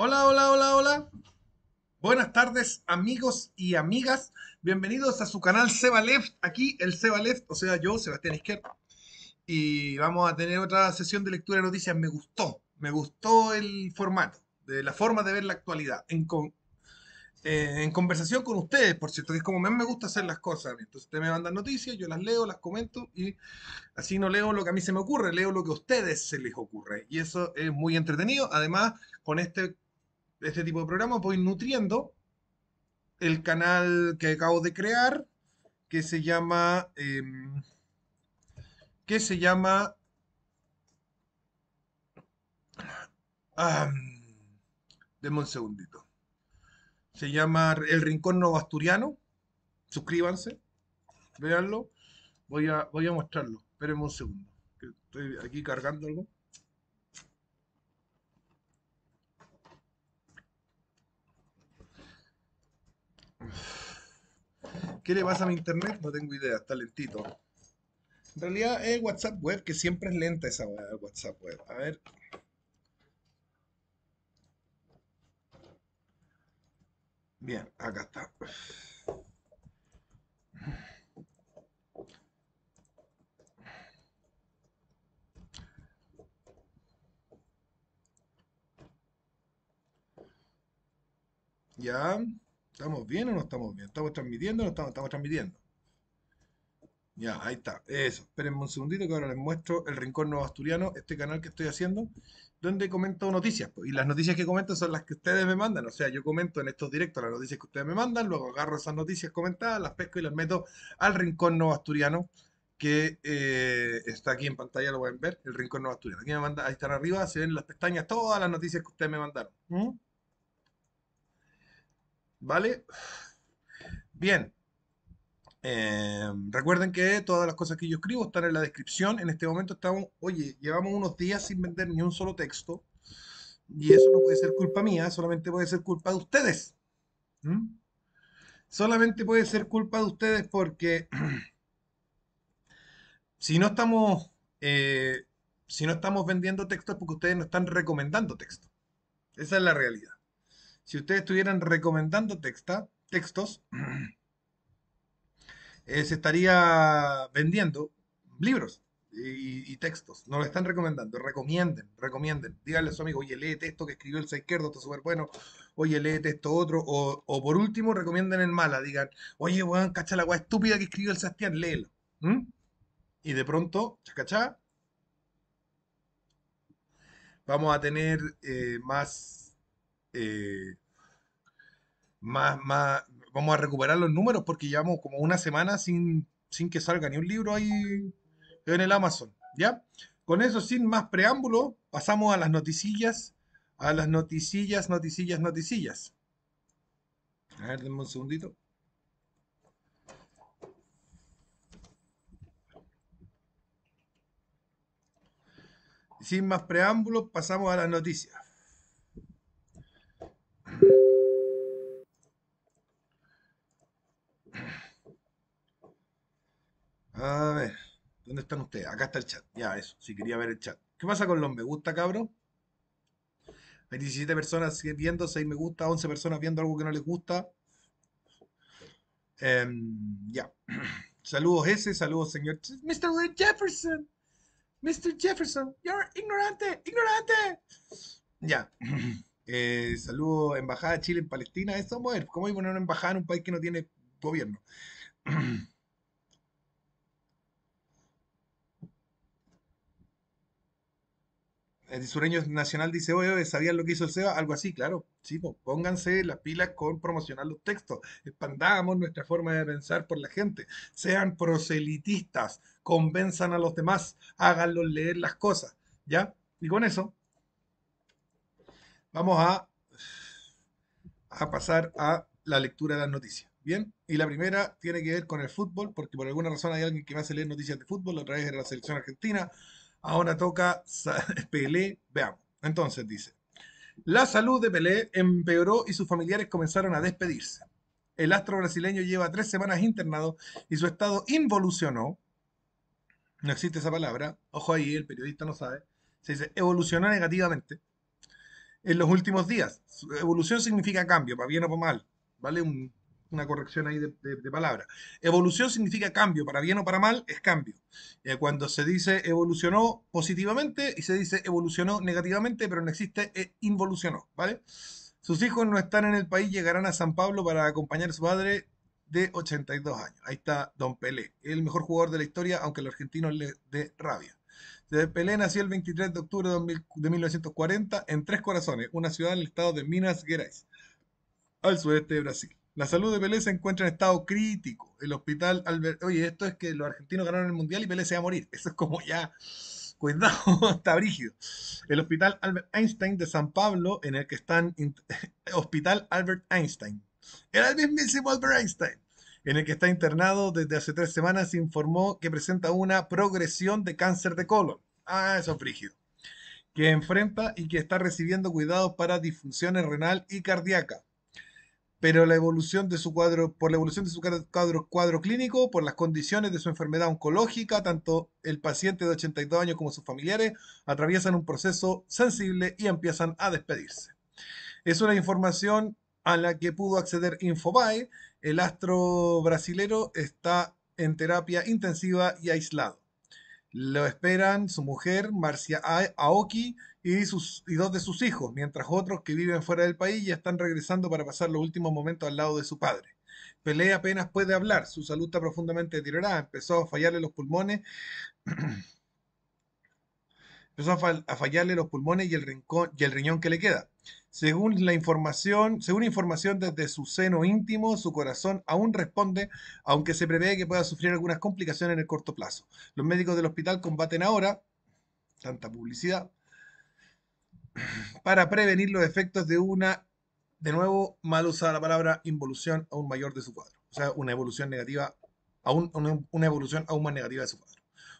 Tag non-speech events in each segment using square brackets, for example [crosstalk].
Hola, hola, hola, hola. Buenas tardes, amigos y amigas. Bienvenidos a su canal Seba Left. Aquí el Seba Left, o sea, yo, Sebastián Izquierdo. Y vamos a tener otra sesión de lectura de noticias. Me gustó, me gustó el formato, de la forma de ver la actualidad. En, eh, en conversación con ustedes, por cierto, que es como me gusta hacer las cosas. Entonces ustedes me mandan noticias, yo las leo, las comento y así no leo lo que a mí se me ocurre, leo lo que a ustedes se les ocurre. Y eso es muy entretenido. Además, con este este tipo de programa voy nutriendo el canal que acabo de crear, que se llama... Em, que se llama... Ah, un segundito. Se llama El Rincón Nuevo Suscríbanse. Veanlo. Voy a, voy a mostrarlo. Espérenme un segundo. Que estoy aquí cargando algo. ¿Qué le pasa a mi internet? No tengo idea, está lentito. En realidad es WhatsApp web, que siempre es lenta esa WhatsApp web. A ver. Bien, acá está. Ya. ¿Estamos bien o no estamos bien? ¿Estamos transmitiendo o no estamos, estamos transmitiendo? Ya, ahí está. Eso. Espérenme un segundito que ahora les muestro el Rincón Nuevo Asturiano, este canal que estoy haciendo, donde comento noticias. Pues. Y las noticias que comento son las que ustedes me mandan. O sea, yo comento en estos directos las noticias que ustedes me mandan, luego agarro esas noticias comentadas, las pesco y las meto al Rincón Nuevo Asturiano, que eh, está aquí en pantalla, lo pueden ver, el Rincón Nuevo Asturiano. Aquí me manda, ahí están arriba, se ven las pestañas todas las noticias que ustedes me mandaron. ¿Mm? ¿Vale? Bien. Eh, recuerden que todas las cosas que yo escribo están en la descripción. En este momento estamos, oye, llevamos unos días sin vender ni un solo texto. Y eso no puede ser culpa mía, solamente puede ser culpa de ustedes. ¿Mm? Solamente puede ser culpa de ustedes porque [clears throat] si no estamos, eh, si no estamos vendiendo textos es porque ustedes no están recomendando Texto, Esa es la realidad si ustedes estuvieran recomendando textos, [clears throat] eh, se estaría vendiendo libros y, textos. No lo están recomendando. Recomienden, recomienden. Díganle a su amigo, oye, lee texto que escribió el izquierdo, está súper bueno. Oye, lee texto otro. O, por último, recomienden el mala. Digan, oye, weón, cacha la estúpida que escribió el Sebastián, léelo. ¿Mm? Y de pronto, chacachá, vamos a tener eh, más eh, más, más, vamos a recuperar los números porque llevamos como una semana sin, sin que salga ni un libro ahí en el Amazon. ¿Ya? Con eso, sin más preámbulo, pasamos a las noticillas, a las noticillas, noticillas, noticillas. A ver, denme un segundito. Sin más preámbulo pasamos a las noticias. A ver, ¿dónde están ustedes? Acá está el chat. Ya, eso, si quería ver el chat. ¿Qué pasa con los me gusta, cabro? Hay 17 personas viendo, 6 me gusta, 11 personas viendo algo que no les gusta. Em, ya. [clears throat] Saludos ese, saludos señor. Mr. Jefferson. Mr. Jefferson, you're ignorante, ignorante. Ya. [clears throat] Eh, saludo, Embajada de Chile en Palestina. Eso, mujer, ¿cómo hay poner una embajada en un país que no tiene gobierno? [clears throat] El sureño nacional dice, oye, ¿sabían lo que hizo el SEBA? Algo así, claro. sí. pónganse las pilas con promocionar los textos. Expandamos nuestra forma de pensar por la gente. Sean proselitistas, convenzan a los demás, háganlos leer las cosas. ¿Ya? Y con eso Vamos a, a pasar a la lectura de las noticias. Bien, y la primera tiene que ver con el fútbol, porque por alguna razón hay alguien que va a leer noticias de fútbol, a través de la selección argentina, ahora toca [laughs] Pelé, veamos. Entonces dice, la salud de Pelé empeoró y sus familiares comenzaron a despedirse. El astro brasileño lleva tres semanas internado y su estado involucionó, no existe esa palabra, ojo ahí, el periodista no sabe, se dice evolucionó negativamente en los últimos días. Evolución significa cambio, para bien o para mal, ¿vale? una corrección ahí de, palabra. Evolución significa cambio, para bien o para mal es cambio. Eh, cuando se dice evolucionó positivamente y se dice evolucionó negativamente, pero no existe e involucionó, ¿vale? Sus hijos no están en el país, llegarán a San Pablo para acompañar a su padre de 82 años. Ahí está Don Pelé, el mejor jugador de la historia, aunque el los argentinos le dé rabia. Pelé nació el 23 de octubre de 1940 en Tres Corazones, una ciudad en el estado de Minas Gerais, al sudeste de Brasil. La salud de Pelé se encuentra en estado crítico. El hospital Albert... Oye, esto es que los argentinos ganaron el mundial y Pelé se va a morir. Eso es como ya... Cuidado, [laughs] está brígido. El hospital Albert Einstein de San Pablo, en el que están... [laughs] Hospital Albert Einstein. Era el mismísimo Albert Einstein en el que está internado desde hace tres semanas, informó que presenta una progresión de cáncer de colon. Ah, eso es frígido. Que enfrenta y que está recibiendo cuidados para disfunciones renal y cardíaca. Pero la evolución de su cuadro, por la evolución de su cuadro, cuadro clínico, por las condiciones de su enfermedad oncológica, tanto el paciente de 82 años como sus familiares atraviesan un proceso sensible y empiezan a despedirse. Es una información a la que pudo acceder Infobae, el astro brasilero está en terapia intensiva y aislado. Lo esperan su mujer, Marcia Aoki, y, dos de sus hijos, mientras otros que viven fuera del país ya están regresando para pasar los últimos momentos al lado de su padre. Pele apenas puede hablar, su salud está profundamente deteriorada, empezó a fallarle los pulmones. [clears throat] empezó a, fallarle los pulmones y el riñón que le queda. Según la información, según información desde su seno íntimo, su corazón aún responde, aunque se prevé que pueda sufrir algunas complicaciones en el corto plazo. Los médicos del hospital combaten ahora, tanta publicidad, para prevenir los efectos de una, de nuevo, mal usada la palabra involución aún mayor de su cuadro. O sea, una evolución negativa, una evolución aún más negativa de su cuadro.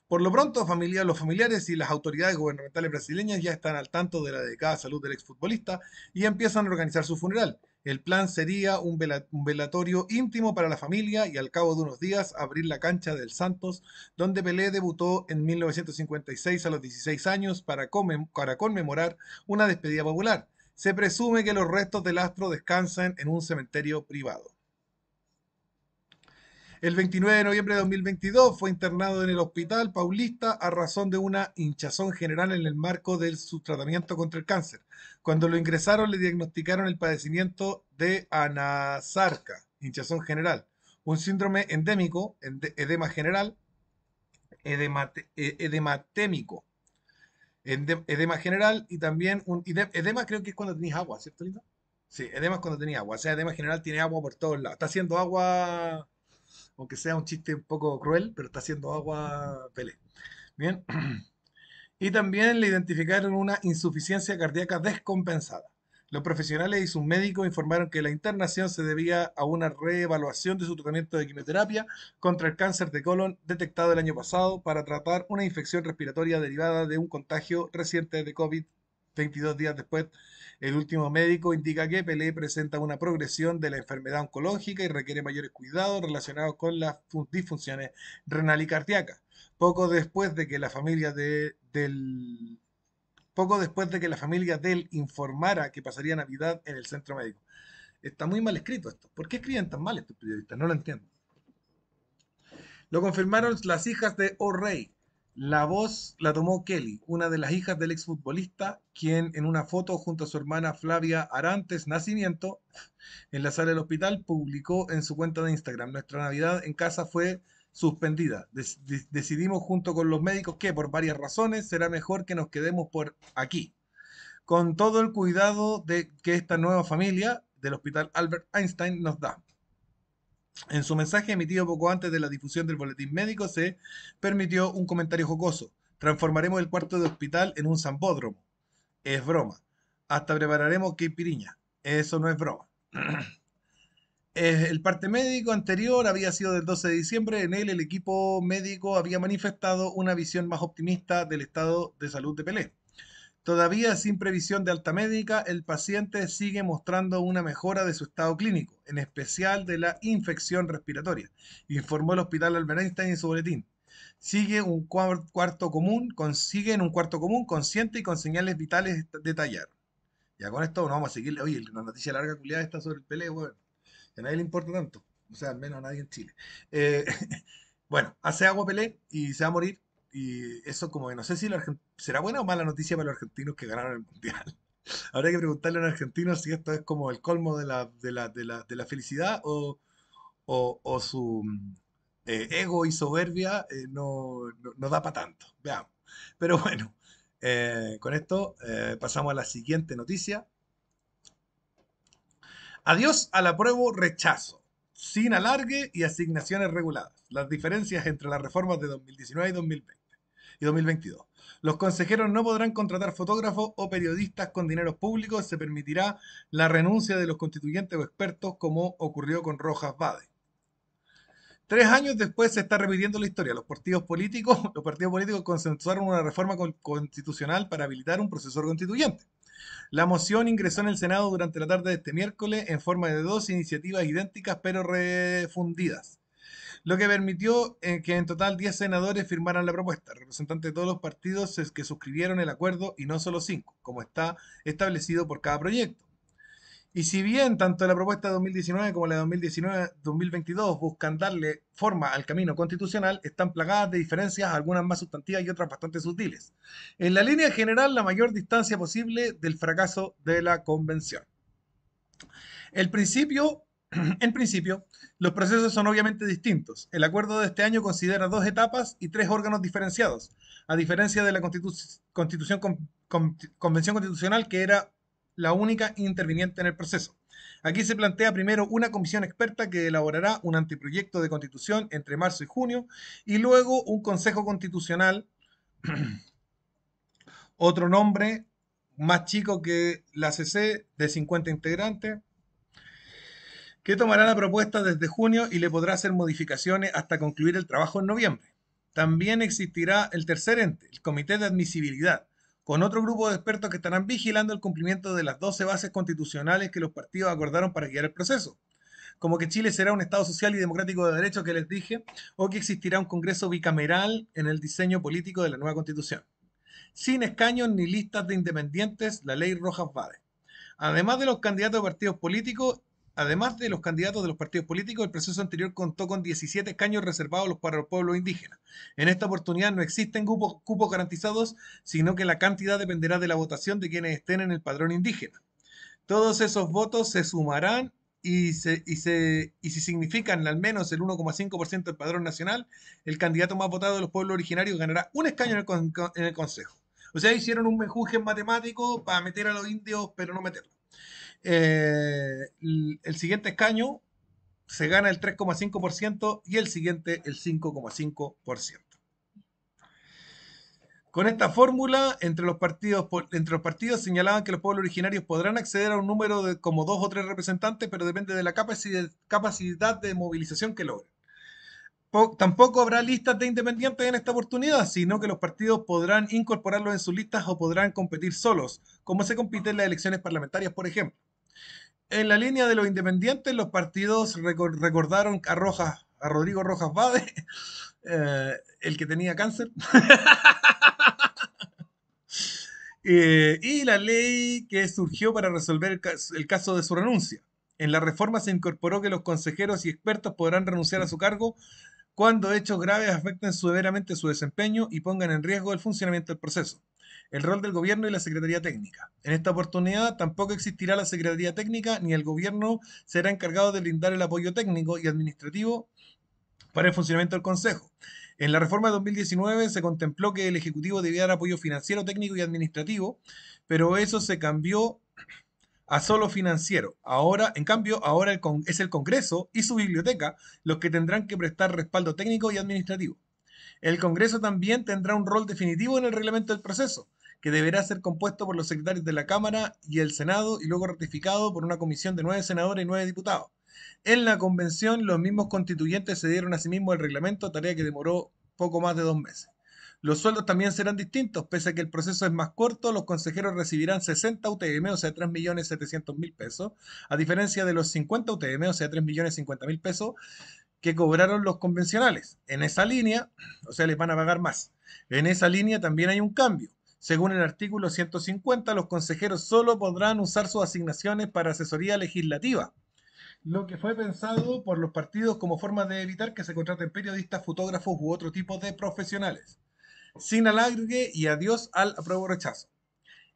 Por lo pronto, los familiares y las autoridades gubernamentales brasileñas ya están al tanto de la dedicada salud del exfutbolista y empiezan a organizar su funeral. El plan sería un, velatorio íntimo para la familia y al cabo de unos días abrir la cancha del Santos, donde Pelé debutó en 1956 a los 16 años para, para conmemorar una despedida popular. Se presume que los restos del astro descansan en un cementerio privado. El 29 de noviembre de 2022 fue internado en el Hospital Paulista a razón de una hinchazón general en el marco de su tratamiento contra el cáncer. Cuando lo ingresaron le diagnosticaron el padecimiento de anasarca, hinchazón general, un síndrome endémico, edema general, e-, edematémico, edema general y también un edema creo que es cuando tenéis agua, ¿cierto, Linda? Sí, edema es cuando tenías agua, o sea, edema general tiene agua por todos lados, está haciendo agua aunque sea un chiste un poco cruel, pero está haciendo agua Pelé. Bien. [clears throat] Y también le identificaron una insuficiencia cardíaca descompensada. Los profesionales y sus médicos informaron que la internación se debía a una reevaluación de su tratamiento de quimioterapia contra el cáncer de colon detectado el año pasado para tratar una infección respiratoria derivada de un contagio reciente de covid 22 días después, el último médico indica que Pelé presenta una progresión de la enfermedad oncológica y requiere mayores cuidados relacionados con las disfunciones renal y cardíacas. Poco después de que la familia de, del poco después de que la familia del él informara que pasaría Navidad en el centro médico. Está muy mal escrito esto. ¿Por qué escriben tan mal estos periodistas? No lo entiendo. Lo confirmaron las hijas de O'Reilly la voz la tomó Kelly, una de las hijas del exfutbolista, quien en una foto junto a su hermana Flavia Arantes Nacimiento, en la sala del hospital, publicó en su cuenta de Instagram, nuestra Navidad en casa fue suspendida. decidimos junto con los médicos que por varias razones será mejor que nos quedemos por aquí. Con todo el cuidado de que esta nueva familia del Hospital Albert Einstein nos da. En su mensaje emitido poco antes de la difusión del boletín médico se permitió un comentario jocoso. Transformaremos el cuarto de hospital en un zambódromo. Es broma. Hasta prepararemos que piriña. Eso no es broma. [clears throat] El parte médico anterior había sido del 12 de diciembre. En él el equipo médico había manifestado una visión más optimista del estado de salud de Pelé. Todavía sin previsión de alta médica, el paciente sigue mostrando una mejora de su estado clínico, en especial de la infección respiratoria, informó el Hospital Albert Einstein en su boletín. Sigue un cuarto común, consigue en un cuarto común, consciente y con señales vitales detalladas. Ya con esto no vamos a seguir. Oye, la noticia larga culiada está sobre el Pelé, bueno, A nadie le importa tanto. O sea, al menos a nadie en Chile. Eh, [laughs] bueno, hace agua Pelé y se va a morir y eso como que no sé si será buena o mala noticia para los argentinos que ganaron el Mundial. [laughs] Habrá que preguntarle a un argentino si esto es como el colmo de la, de la, felicidad o, su mm, eh, ego y soberbia eh, no, da para tanto. Veamos. Pero bueno, eh, con esto pasamos a la siguiente noticia. Adiós al apruebo rechazo, sin alargue y asignaciones reguladas. Las diferencias entre las reformas de 2019 y 2020 y 2022. Los consejeros no podrán contratar fotógrafos o periodistas con dineros públicos. Se permitirá la renuncia de los constituyentes o expertos, como ocurrió con Rojas Bade. Tres años después se está repitiendo la historia. Los partidos políticos, [laughs] los partidos políticos consensuaron una reforma constitucional para habilitar un proceso constituyente. La moción ingresó en el Senado durante la tarde de este miércoles en forma de dos iniciativas idénticas pero refundidas lo que permitió eh, que en total 10 senadores firmaran la propuesta, representantes de todos los partidos que suscribieron el acuerdo y no solo 5, como está establecido por cada proyecto. Y si bien tanto la propuesta de 2019 como la de 2019-2022 buscan darle forma al camino constitucional, están plagadas de diferencias, algunas más sustantivas y otras bastante sutiles. En la línea general, la mayor distancia posible del fracaso de la convención. El principio [clears throat] En principio, los procesos son obviamente distintos. El acuerdo de este año considera dos etapas y tres órganos diferenciados, a diferencia de la Constitución Convención Constitucional, que era la única interviniente en el proceso. Aquí se plantea primero una comisión experta que elaborará un anteproyecto de constitución entre marzo y junio y luego un consejo constitucional, [clears throat] otro nombre más chico que la CC de 50 integrantes, que tomará la propuesta desde junio y le podrá hacer modificaciones hasta concluir el trabajo en noviembre. También existirá el tercer ente, el Comité de Admisibilidad, con otro grupo de expertos que estarán vigilando el cumplimiento de las 12 bases constitucionales que los partidos acordaron para guiar el proceso. Como que Chile será un Estado social y democrático de derechos que les dije, o que existirá un Congreso bicameral en el diseño político de la nueva Constitución. Sin escaños ni listas de independientes, la ley Rojas Vade. Además de los candidatos de partidos políticos, Además de los candidatos de los partidos políticos, el proceso anterior contó con 17 escaños reservados para los pueblos indígenas. En esta oportunidad no existen cupos, cupos garantizados, sino que la cantidad dependerá de la votación de quienes estén en el padrón indígena. Todos esos votos se sumarán y, se, si significan al menos el 1,5% del padrón nacional, el candidato más votado de los pueblos originarios ganará un escaño en el, Consejo. O sea, hicieron un mejuje matemático para meter a los indios, pero no meterlos. Eh, el, siguiente escaño se gana el 3,5% y el siguiente el 5,5%. Con esta fórmula, entre los, partidos, entre los partidos señalaban que los pueblos originarios podrán acceder a un número de como dos o tres representantes, pero depende de la capacidad, de movilización que logren. tampoco habrá listas de independientes en esta oportunidad, sino que los partidos podrán incorporarlos en sus listas o podrán competir solos, como se compite en las elecciones parlamentarias, por ejemplo. En la línea de los independientes, los partidos recordaron a Rojas, a Rodrigo Rojas Bade, [laughs] eh, el que tenía cáncer. [laughs] Eh, y la ley que surgió para resolver el caso de su renuncia. En la reforma se incorporó que los consejeros y expertos podrán renunciar a su cargo cuando hechos graves afecten severamente su desempeño y pongan en riesgo el funcionamiento del proceso el rol del gobierno y la Secretaría Técnica. En esta oportunidad tampoco existirá la Secretaría Técnica ni el gobierno será encargado de brindar el apoyo técnico y administrativo para el funcionamiento del Consejo. En la reforma de 2019 se contempló que el Ejecutivo debía dar apoyo financiero, técnico y administrativo, pero eso se cambió a solo financiero. Ahora, en cambio, ahora es el Congreso y su biblioteca los que tendrán que prestar respaldo técnico y administrativo. El Congreso también tendrá un rol definitivo en el reglamento del proceso, que deberá ser compuesto por los secretarios de la Cámara y el Senado y luego ratificado por una comisión de nueve senadores y nueve diputados. En la convención, los mismos constituyentes se dieron a sí mismos el reglamento, tarea que demoró poco más de dos meses. Los sueldos también serán distintos, pese a que el proceso es más corto, los consejeros recibirán 60 UTM, o sea, 3.700.000 pesos, a diferencia de los 50 UTM, o sea, 3.050.000 pesos que cobraron los convencionales. En esa línea, o sea, les van a pagar más. En esa línea también hay un cambio. Según el artículo 150, los consejeros solo podrán usar sus asignaciones para asesoría legislativa, lo que fue pensado por los partidos como forma de evitar que se contraten periodistas, fotógrafos u otro tipo de profesionales. Sin alargue y adiós al apruebo rechazo.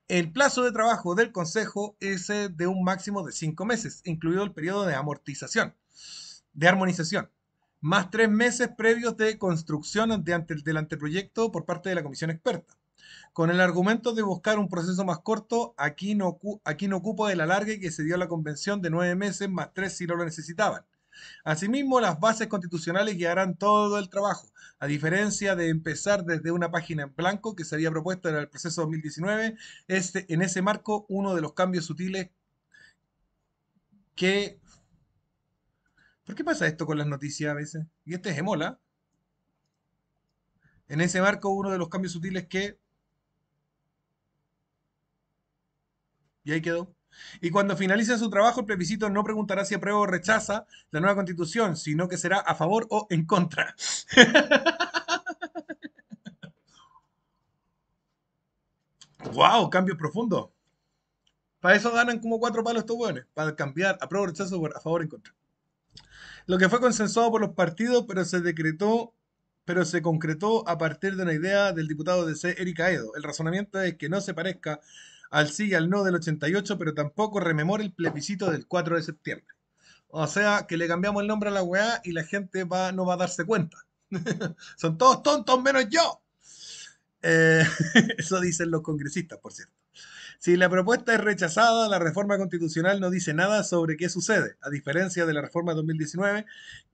El plazo de trabajo del Consejo es eh, de un máximo de cinco meses, incluido el periodo de amortización, de armonización, más tres meses previos de construcción del anteproyecto por parte de la Comisión Experta. Con el argumento de buscar un proceso más corto, aquí no, aquí no ocupo el alargue que se dio a la convención de nueve meses más tres si no lo necesitaban. Asimismo, las bases constitucionales guiarán todo el trabajo, a diferencia de empezar desde una página en blanco que se había propuesto en el proceso 2019, este, en ese marco uno de los cambios sutiles que... ¿Por qué pasa esto con las noticias a veces? Y este es Emola. En ese marco uno de los cambios sutiles que Y ahí quedó. Y cuando finalice su trabajo, el plebiscito no preguntará si aprueba o rechaza la nueva constitución, sino que será a favor o en contra. ¡Wow! [laughs] Cambio profundo. Para eso ganan como cuatro palos estos hueones, para cambiar aprueba o rechazo a favor o en contra. Lo que fue consensuado por los partidos, pero se decretó pero se concretó a partir de una idea del diputado de C. Erika Edo. El razonamiento es que no se parezca al sí y al no del 88, pero tampoco rememora el plebiscito del 4 de septiembre. O sea, que le cambiamos el nombre a la UEA y la gente va, no va a darse cuenta. [laughs] Son todos tontos menos yo. Eh, [laughs] eso dicen los congresistas, por cierto. Si la propuesta es rechazada, la reforma constitucional no dice nada sobre qué sucede, a diferencia de la reforma de 2019,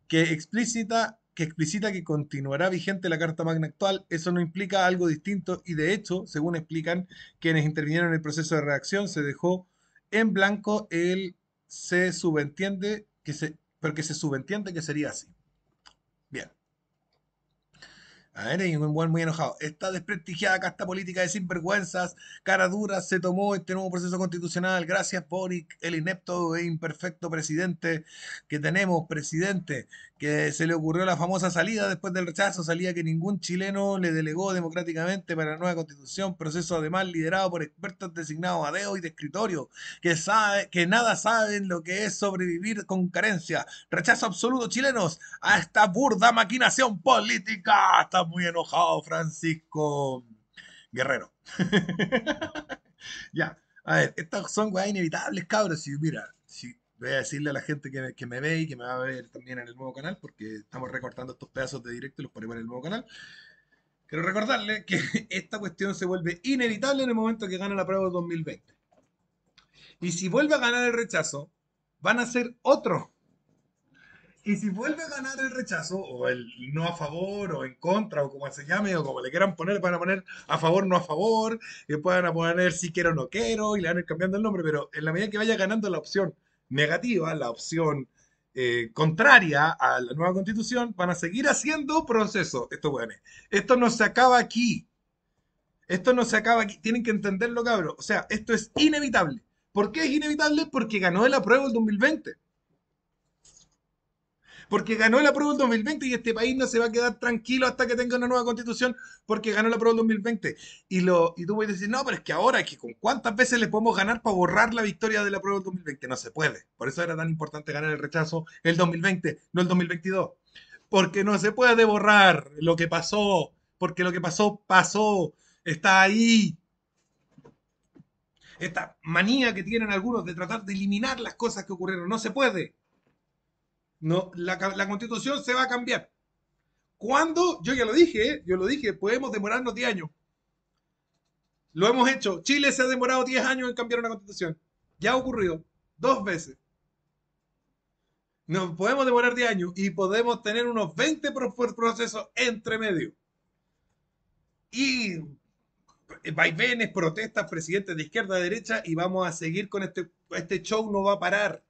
que explícita que explicita que continuará vigente la Carta Magna actual, eso no implica algo distinto y de hecho, según explican quienes intervinieron en el proceso de reacción, se dejó en blanco el se subentiende que se, porque se subentiende que sería así. A ver, un buen muy enojado. Está desprestigiada casta política de sinvergüenzas, cara dura, se tomó este nuevo proceso constitucional. Gracias por el inepto e imperfecto presidente que tenemos, presidente, que se le ocurrió la famosa salida después del rechazo, salida que ningún chileno le delegó democráticamente para la nueva constitución, proceso además liderado por expertos designados a dedo y de escritorio, que, sabe, que nada saben lo que es sobrevivir con carencia. Rechazo absoluto, chilenos, a esta burda maquinación política, hasta muy enojado, Francisco Guerrero. [laughs] ya, a ver, estas son weas inevitables, cabros. y mira, si voy a decirle a la gente que me, ve y que me va a ver también en el nuevo canal, porque estamos recortando estos pedazos de directo y los ponemos en el nuevo canal. Quiero recordarle que [laughs] esta cuestión se vuelve inevitable en el momento que gana la prueba de 2020. Y si vuelve a ganar el rechazo, van a ser otro y si vuelve a ganar el rechazo, o el no a favor, o en contra, o como se llame, o como le quieran poner, van a poner a favor, no a favor, y puedan a poner si quiero no quiero, y le van a ir cambiando el nombre, pero en la medida que vaya ganando la opción negativa, la opción eh, contraria a la nueva constitución, van a seguir haciendo proceso. Esto, bueno, esto no se acaba aquí. Esto no se acaba aquí. Tienen que entenderlo, cabrón. O sea, esto es inevitable. ¿Por qué es inevitable? Porque ganó el apruebo el 2020 porque ganó la prueba del 2020 y este país no se va a quedar tranquilo hasta que tenga una nueva constitución, porque ganó la prueba del 2020. Y, lo, y tú puedes decir, no, pero es que ahora, es que con cuántas veces le podemos ganar para borrar la victoria de la prueba del 2020. No se puede. Por eso era tan importante ganar el rechazo el 2020, no el 2022. Porque no se puede borrar lo que pasó, porque lo que pasó, pasó, está ahí, esta manía que tienen algunos de tratar de eliminar las cosas que ocurrieron. No se puede. No, la, constitución se va a cambiar. ¿Cuándo? Yo ya lo dije, ¿eh? yo lo dije, podemos demorarnos 10 años. Lo hemos hecho. Chile se ha demorado 10 años en cambiar una constitución. Ya ha ocurrido dos veces. No podemos demorar 10 años y podemos tener unos 20 procesos entre medio. Y vaivenes, protestas, presidentes de izquierda a derecha y vamos a seguir con este, este show, no va a parar.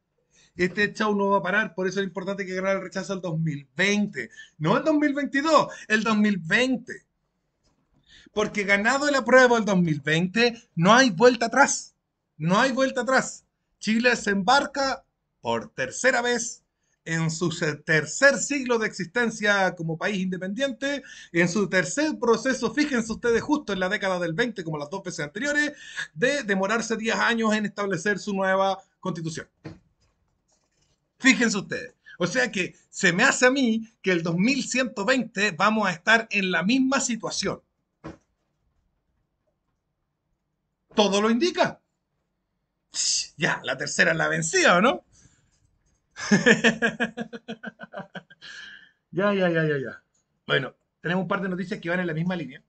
Este show no va a parar, por eso es importante que ganar el rechazo el 2020, no el 2022, el 2020. Porque ganado el apruebo el 2020, no hay vuelta atrás. No hay vuelta atrás. Chile se embarca por tercera vez en su tercer siglo de existencia como país independiente, en su tercer proceso, fíjense ustedes, justo en la década del 20, como las dos veces anteriores, de demorarse 10 años en establecer su nueva constitución. Fíjense ustedes. O sea que se me hace a mí que el 2120 vamos a estar en la misma situación. Todo lo indica. Ya, la tercera es la vencida, ¿o no? [laughs] ya, ya, ya, ya, ya. Bueno, tenemos un par de noticias que van en la misma línea,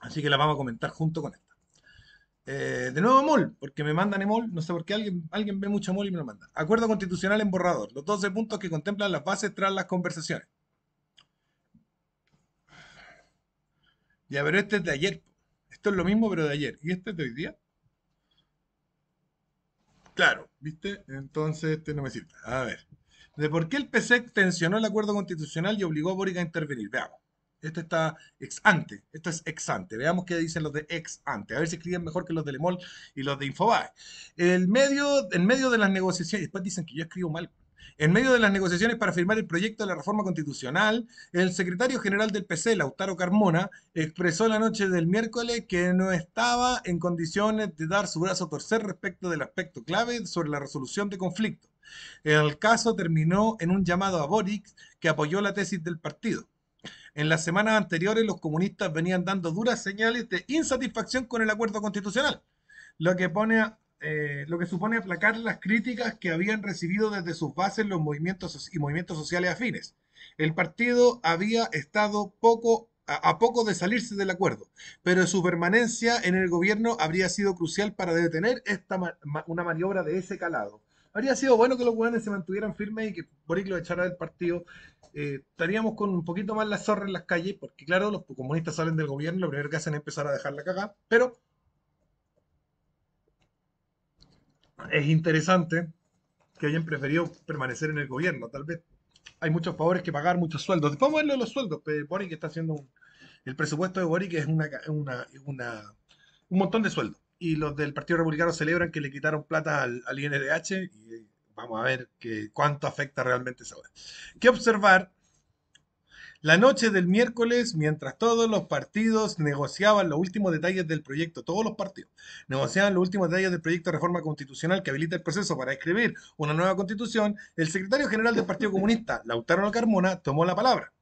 así que las vamos a comentar junto con esto. Eh, de nuevo EMOL, porque me mandan EMOL, no sé por qué alguien, alguien ve mucho EMOL y me lo manda. Acuerdo constitucional en borrador, los 12 puntos que contemplan las bases tras las conversaciones. Ya, pero este es de ayer. Esto es lo mismo, pero de ayer. ¿Y este es de hoy día? Claro, ¿viste? Entonces este no me sirve. A ver. ¿De por qué el PC tensionó el acuerdo constitucional y obligó a Boric a intervenir? Veamos. Este está ex ante. Esto es ex ante. Veamos qué dicen los de ex ante. A ver si escriben mejor que los de Lemol y los de Infobae. El medio, en medio de las negociaciones, después dicen que yo escribo mal. En medio de las negociaciones para firmar el proyecto de la reforma constitucional, el secretario general del PC, Lautaro Carmona, expresó la noche del miércoles que no estaba en condiciones de dar su brazo a torcer respecto del aspecto clave sobre la resolución de conflictos. El caso terminó en un llamado a Boric que apoyó la tesis del partido. En las semanas anteriores los comunistas venían dando duras señales de insatisfacción con el acuerdo constitucional, lo que, pone, eh, lo que supone aplacar las críticas que habían recibido desde sus bases los movimientos y movimientos sociales afines. El partido había estado poco a, poco de salirse del acuerdo, pero su permanencia en el gobierno habría sido crucial para detener esta una maniobra de ese calado habría sido bueno que los gobernantes se mantuvieran firmes y que Boric lo echara del partido. Eh, estaríamos con un poquito más la zorra en las calles, porque claro, los comunistas salen del gobierno, lo primero que hacen es empezar a dejar la cagada, pero es interesante que hayan preferido permanecer en el gobierno, tal vez hay muchos favores que pagar, muchos sueldos. Después vamos a ver los sueldos, Boric está haciendo el presupuesto de Boric es una, un montón de sueldos y los del Partido Republicano celebran que le quitaron plata al, INDH y vamos a ver que, cuánto afecta realmente esa hora. ¿Qué observar? La noche del miércoles, mientras todos los partidos negociaban los últimos detalles del proyecto, todos los partidos negociaban los últimos detalles del proyecto de reforma constitucional que habilita el proceso para escribir una nueva constitución, el secretario general del Partido Comunista, Lautaro Carmona, tomó la palabra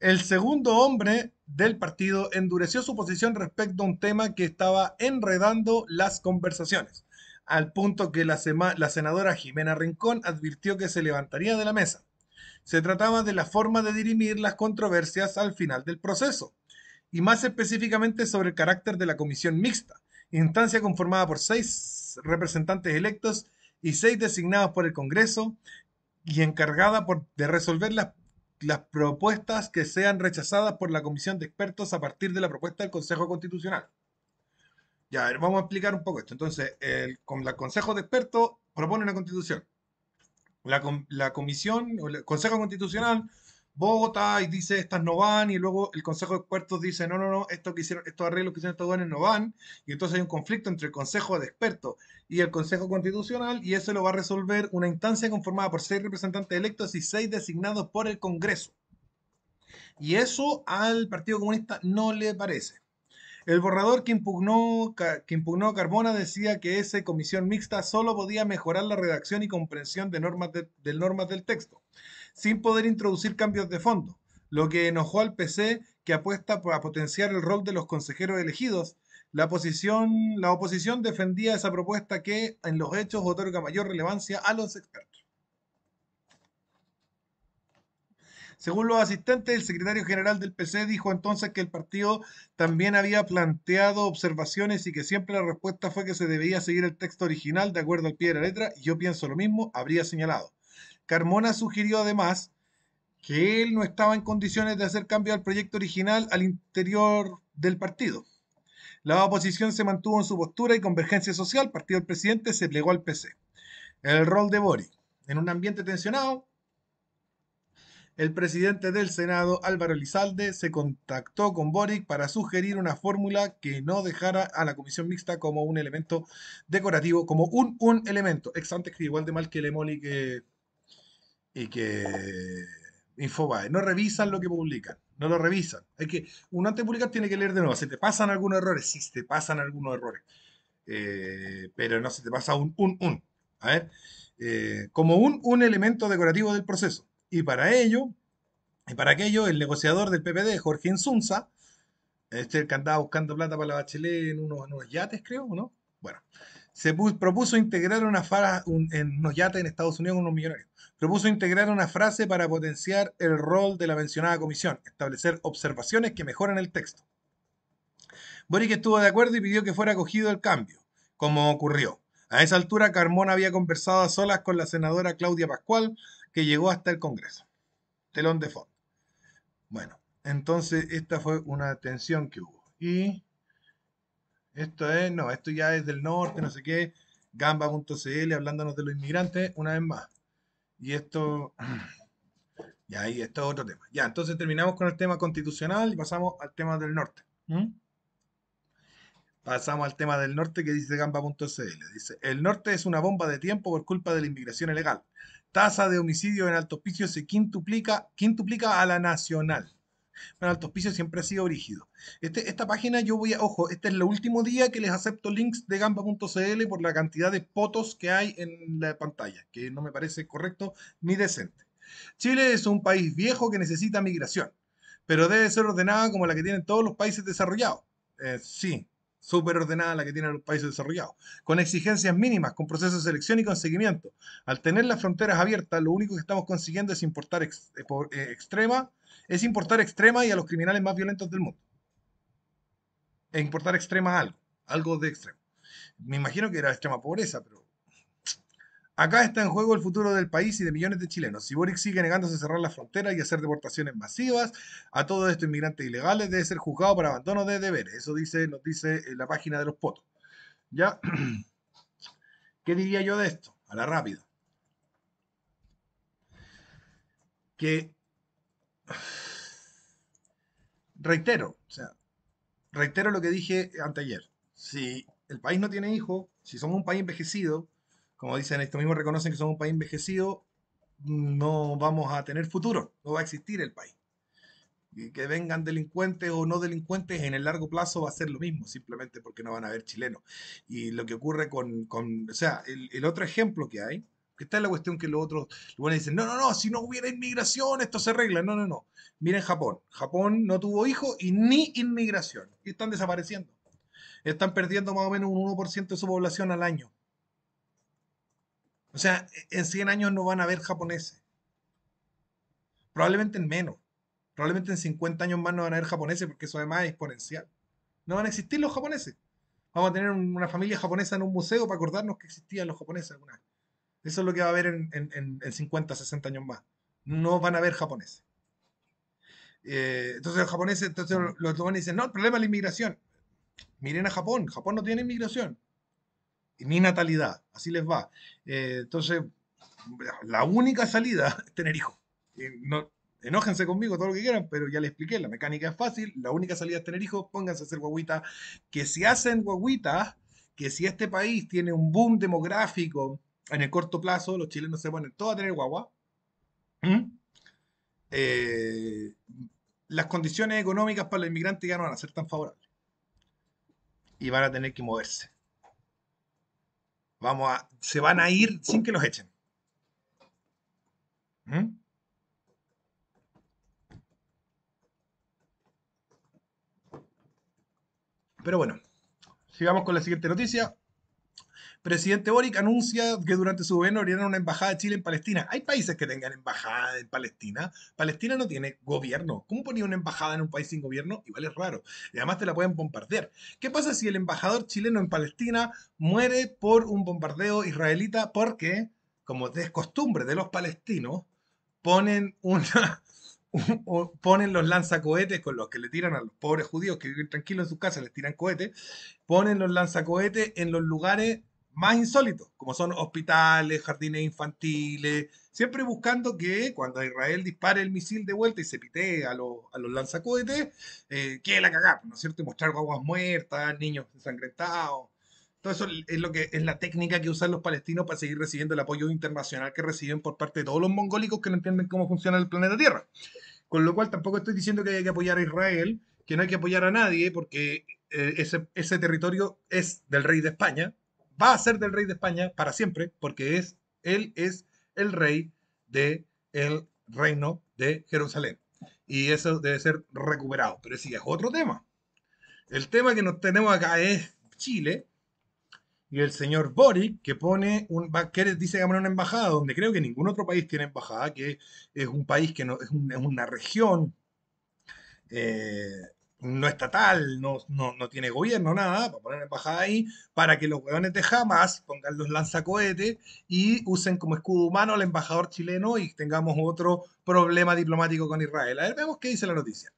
el segundo hombre del partido endureció su posición respecto a un tema que estaba enredando las conversaciones, al punto que la, senadora Jimena Rincón advirtió que se levantaría de la mesa. Se trataba de la forma de dirimir las controversias al final del proceso, y más específicamente sobre el carácter de la comisión mixta, instancia conformada por seis representantes electos y seis designados por el Congreso y encargada de resolver las las propuestas que sean rechazadas por la comisión de expertos a partir de la propuesta del Consejo Constitucional. Ya, vamos a explicar un poco esto. Entonces, el, con el Consejo de Expertos propone una constitución. La, la comisión o el Consejo Constitucional vota y dice estas no van y luego el Consejo de Expertos dice no, no, no, esto hicieron, estos arreglos que hicieron estos no van y entonces hay un conflicto entre el Consejo de Expertos y el Consejo Constitucional y eso lo va a resolver una instancia conformada por seis representantes electos y seis designados por el Congreso. Y eso al Partido Comunista no le parece. El borrador que impugnó, que impugnó Carbona, decía que esa comisión mixta solo podía mejorar la redacción y comprensión de normas de normas del texto sin poder introducir cambios de fondo, lo que enojó al PC que apuesta a potenciar el rol de los consejeros elegidos. La, la oposición defendía esa propuesta que en los hechos otorga mayor relevancia a los expertos. Según los asistentes, el secretario general del PC dijo entonces que el partido también había planteado observaciones y que siempre la respuesta fue que se debía seguir el texto original de acuerdo al pie de la letra. Yo pienso lo mismo, habría señalado. Carmona sugirió además que él no estaba en condiciones de hacer cambio al proyecto original al interior del partido. La oposición se mantuvo en su postura y convergencia social, partido del presidente se plegó al PC. El rol de Boric. En un ambiente tensionado, el presidente del Senado, Álvaro Elizalde, se contactó con Boric para sugerir una fórmula que no dejara a la comisión mixta como un elemento decorativo, como un, un elemento, Exante igual de mal que el que y que Infobae no revisan lo que publican, no lo revisan. Hay que, uno antes de publicar tiene que leer de nuevo. Si te pasan algunos errores, sí, si te pasan algunos errores. Eh, pero no se te pasa un, un, un. A ver, eh, como un, un elemento decorativo del proceso. Y para ello, y para aquello, el negociador del PPD, Jorge Insunza, este que andaba buscando plata para la bachelet en unos, en unos yates, creo, ¿no? Bueno, se propuso integrar una frase, en unos yates en Estados Unidos millonarios, propuso integrar una frase para potenciar el rol de la mencionada comisión, establecer observaciones que mejoren el texto. Boric estuvo de acuerdo y pidió que fuera acogido el cambio, como ocurrió. A esa altura, Carmona había conversado a solas con la senadora Claudia Pascual, que llegó hasta el Congreso. Telón de fondo. Bueno, entonces esta fue una tensión que hubo. Y esto es, no, esto ya es del norte, no sé qué, gamba.cl hablándonos de los inmigrantes, una vez más. Y esto, y ahí, esto es otro tema. Ya, entonces terminamos con el tema constitucional y pasamos al tema del norte. ¿Mm? Pasamos al tema del norte que dice gamba.cl. Dice, el norte es una bomba de tiempo por culpa de la inmigración ilegal. Tasa de homicidio en alto se quintuplica, quintuplica a la nacional. Bueno, Altos siempre ha sido rígido este, esta página yo voy a, ojo, este es el último día que les acepto links de gamba.cl por la cantidad de fotos que hay en la pantalla, que no me parece correcto ni decente. Chile es un país viejo que necesita migración, pero debe ser ordenada como la que tienen todos los países desarrollados. Eh, sí, súper ordenada la que tienen los países desarrollados, con exigencias mínimas, con procesos de selección y con Al tener las fronteras abiertas, lo único que estamos consiguiendo es importar eh, eh, extrema es importar extrema y a los criminales más violentos del mundo. Es importar extrema algo, algo de extremo. Me imagino que era extrema pobreza, pero... Acá está en juego el futuro del país y de millones de chilenos. Si Boric sigue negándose a cerrar las fronteras y hacer deportaciones masivas a todos estos inmigrantes ilegales, debe ser juzgado por abandono de deberes. Eso dice, nos dice la página de los potos. ¿Ya? [clears throat] ¿Qué diría yo de esto? A la rápida. Que reitero, o sea, reitero lo que dije anteayer. Si el país no tiene hijos, si somos un país envejecido, como dicen, estos mismos, reconocen que somos un país envejecido, no vamos a tener futuro, no va a existir el país. Y que vengan delincuentes o no delincuentes, en el largo plazo va a ser lo mismo, simplemente porque no van a haber chilenos. Y lo que ocurre con, o sea, el otro ejemplo que hay, que está la cuestión que los otros bueno, dicen, no, no, no, si no hubiera inmigración, esto se arregla. No, no, no. Miren Japón. Japón no tuvo hijos y ni inmigración. Y están desapareciendo. Están perdiendo más o menos un 1% de su población al año. O sea, en 100 años no van a haber japoneses. Probablemente en menos. Probablemente en 50 años más no van a haber japoneses porque eso además es exponencial. No van a existir los japoneses. Vamos a tener una familia japonesa en un museo para acordarnos que existían los japoneses alguna vez. Eso es lo que va a haber en, 50, 60 años más. No van a haber japoneses. Eh, entonces los japoneses, entonces los y dicen, no, el problema es la inmigración. Miren a Japón, Japón no tiene inmigración. Y ni natalidad, así les va. Eh, entonces, la única salida [laughs] es tener hijos. no, enójense conmigo todo lo que quieran, pero ya les expliqué, la mecánica es fácil, la única salida es tener hijos, pónganse a hacer guaguitas, que si hacen guaguitas, que si este país tiene un boom demográfico, en el corto plazo los chilenos se ponen todos a tener guagua. ¿Mm? Eh, las condiciones económicas para los inmigrantes ya no van a ser tan favorables. Y van a tener que moverse. Vamos a, se van a ir sin que los echen. ¿Mm? Pero bueno, sigamos con la siguiente noticia. Presidente Boric anuncia que durante su gobierno abrirán una embajada de Chile en Palestina. Hay países que tengan embajada en Palestina. Palestina no tiene gobierno. ¿Cómo ponía una embajada en un país sin gobierno? Igual es raro. Y además te la pueden bombardear. ¿Qué pasa si el embajador chileno en Palestina muere por un bombardeo israelita? Porque, como es costumbre de los palestinos, ponen [laughs] ponen los lanzacohetes con los que le tiran a los pobres judíos que viven tranquilos en sus casas, les tiran cohetes, ponen los lanzacohetes en los lugares más insólitos, como son hospitales, jardines infantiles, siempre buscando que cuando Israel dispare el misil de vuelta y se pitee a, los, a los lanzacohetes, eh, quede la cagada, ¿no es cierto? mostrar aguas muertas, niños ensangrentados. Todo eso es lo que es la técnica que usan los palestinos para seguir recibiendo el apoyo internacional que reciben por parte de todos los mongólicos que no entienden cómo funciona el planeta Tierra. Con lo cual tampoco estoy diciendo que hay que apoyar a Israel, que no hay que apoyar a nadie, porque eh, ese, ese territorio es del rey de España, va a ser del rey de España para siempre, porque es, él es el rey del el reino de Jerusalén. Y eso debe ser recuperado. Pero ese es otro tema. El tema que nos tenemos acá es Chile. Y el señor Boric, que pone un, que dice que una embajada, donde creo que ningún otro país tiene embajada, que es un país que no, es, una región eh, no estatal, no, no, tiene gobierno, nada, para poner embajada ahí, para que los huevones de Hamas pongan los lanzacohetes y usen como escudo humano al embajador chileno y tengamos otro problema diplomático con Israel. A ver, vemos qué dice la noticia.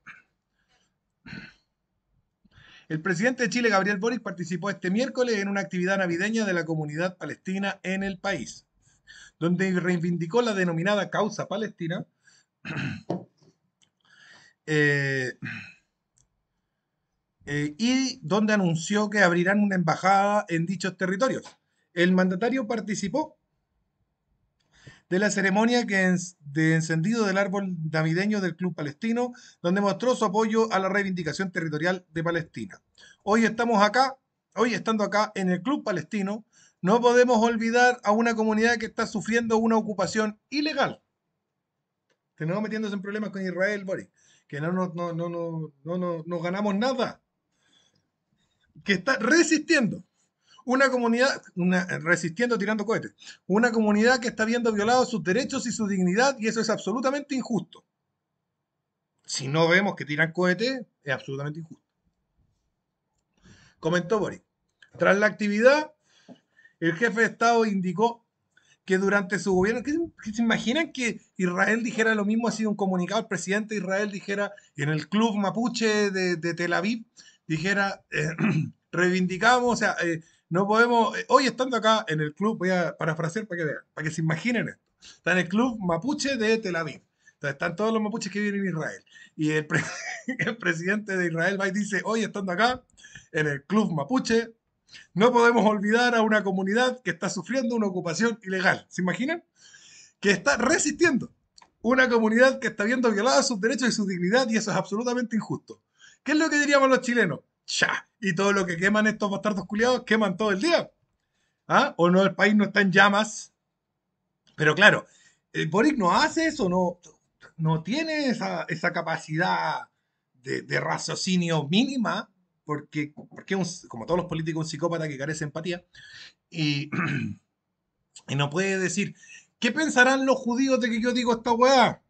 El presidente de Chile, Gabriel Boric, participó este miércoles en una actividad navideña de la comunidad palestina en el país, donde reivindicó la denominada causa palestina. [clears throat] eh, eh, y donde anunció que abrirán una embajada en dichos territorios. El mandatario participó de la ceremonia de encendido del árbol navideño del Club Palestino, donde mostró su apoyo a la reivindicación territorial de Palestina. Hoy estamos acá, hoy estando acá en el Club Palestino, no podemos olvidar a una comunidad que está sufriendo una ocupación ilegal. Tenemos metiéndose en problemas con Israel, Boris, que no nos no ganamos nada que está resistiendo. Una comunidad, resistiendo tirando cohetes. Una comunidad que está viendo violados sus derechos y su dignidad y eso es absolutamente injusto. Si no vemos que tiran cohetes, es absolutamente injusto. Comentó Boris Tras la actividad, el jefe de Estado indicó que durante su gobierno, se imaginan que Israel dijera lo mismo? Ha sido un comunicado, el presidente Israel dijera en el club mapuche de Tel Aviv, dijera, eh, [clears throat] reivindicamos, o sea, eh, no podemos, eh, hoy estando acá en el club, voy a parafrasear para que vean, para que se imaginen esto, está en el club mapuche de Tel Aviv. Entonces están todos los mapuches que viven en Israel. Y el, [laughs] presidente de Israel va y dice, hoy estando acá, en el club mapuche, no podemos olvidar a una comunidad que está sufriendo una ocupación ilegal. ¿Se imaginan? Que está resistiendo. Una comunidad que está viendo violadas sus derechos y su dignidad y eso es absolutamente injusto. ¿Qué es lo que diríamos los chilenos? ¡Cha! Y todo lo que queman estos bastardos culiados, queman todo el día. ¿Ah? O no, el país no está en llamas. Pero claro, el Boric no hace eso, no, tiene esa, capacidad de, raciocinio mínima, porque, porque como todos los políticos, un psicópata que carece de empatía, y, [clears throat] y no puede decir, ¿qué pensarán los judíos de que yo digo esta weá?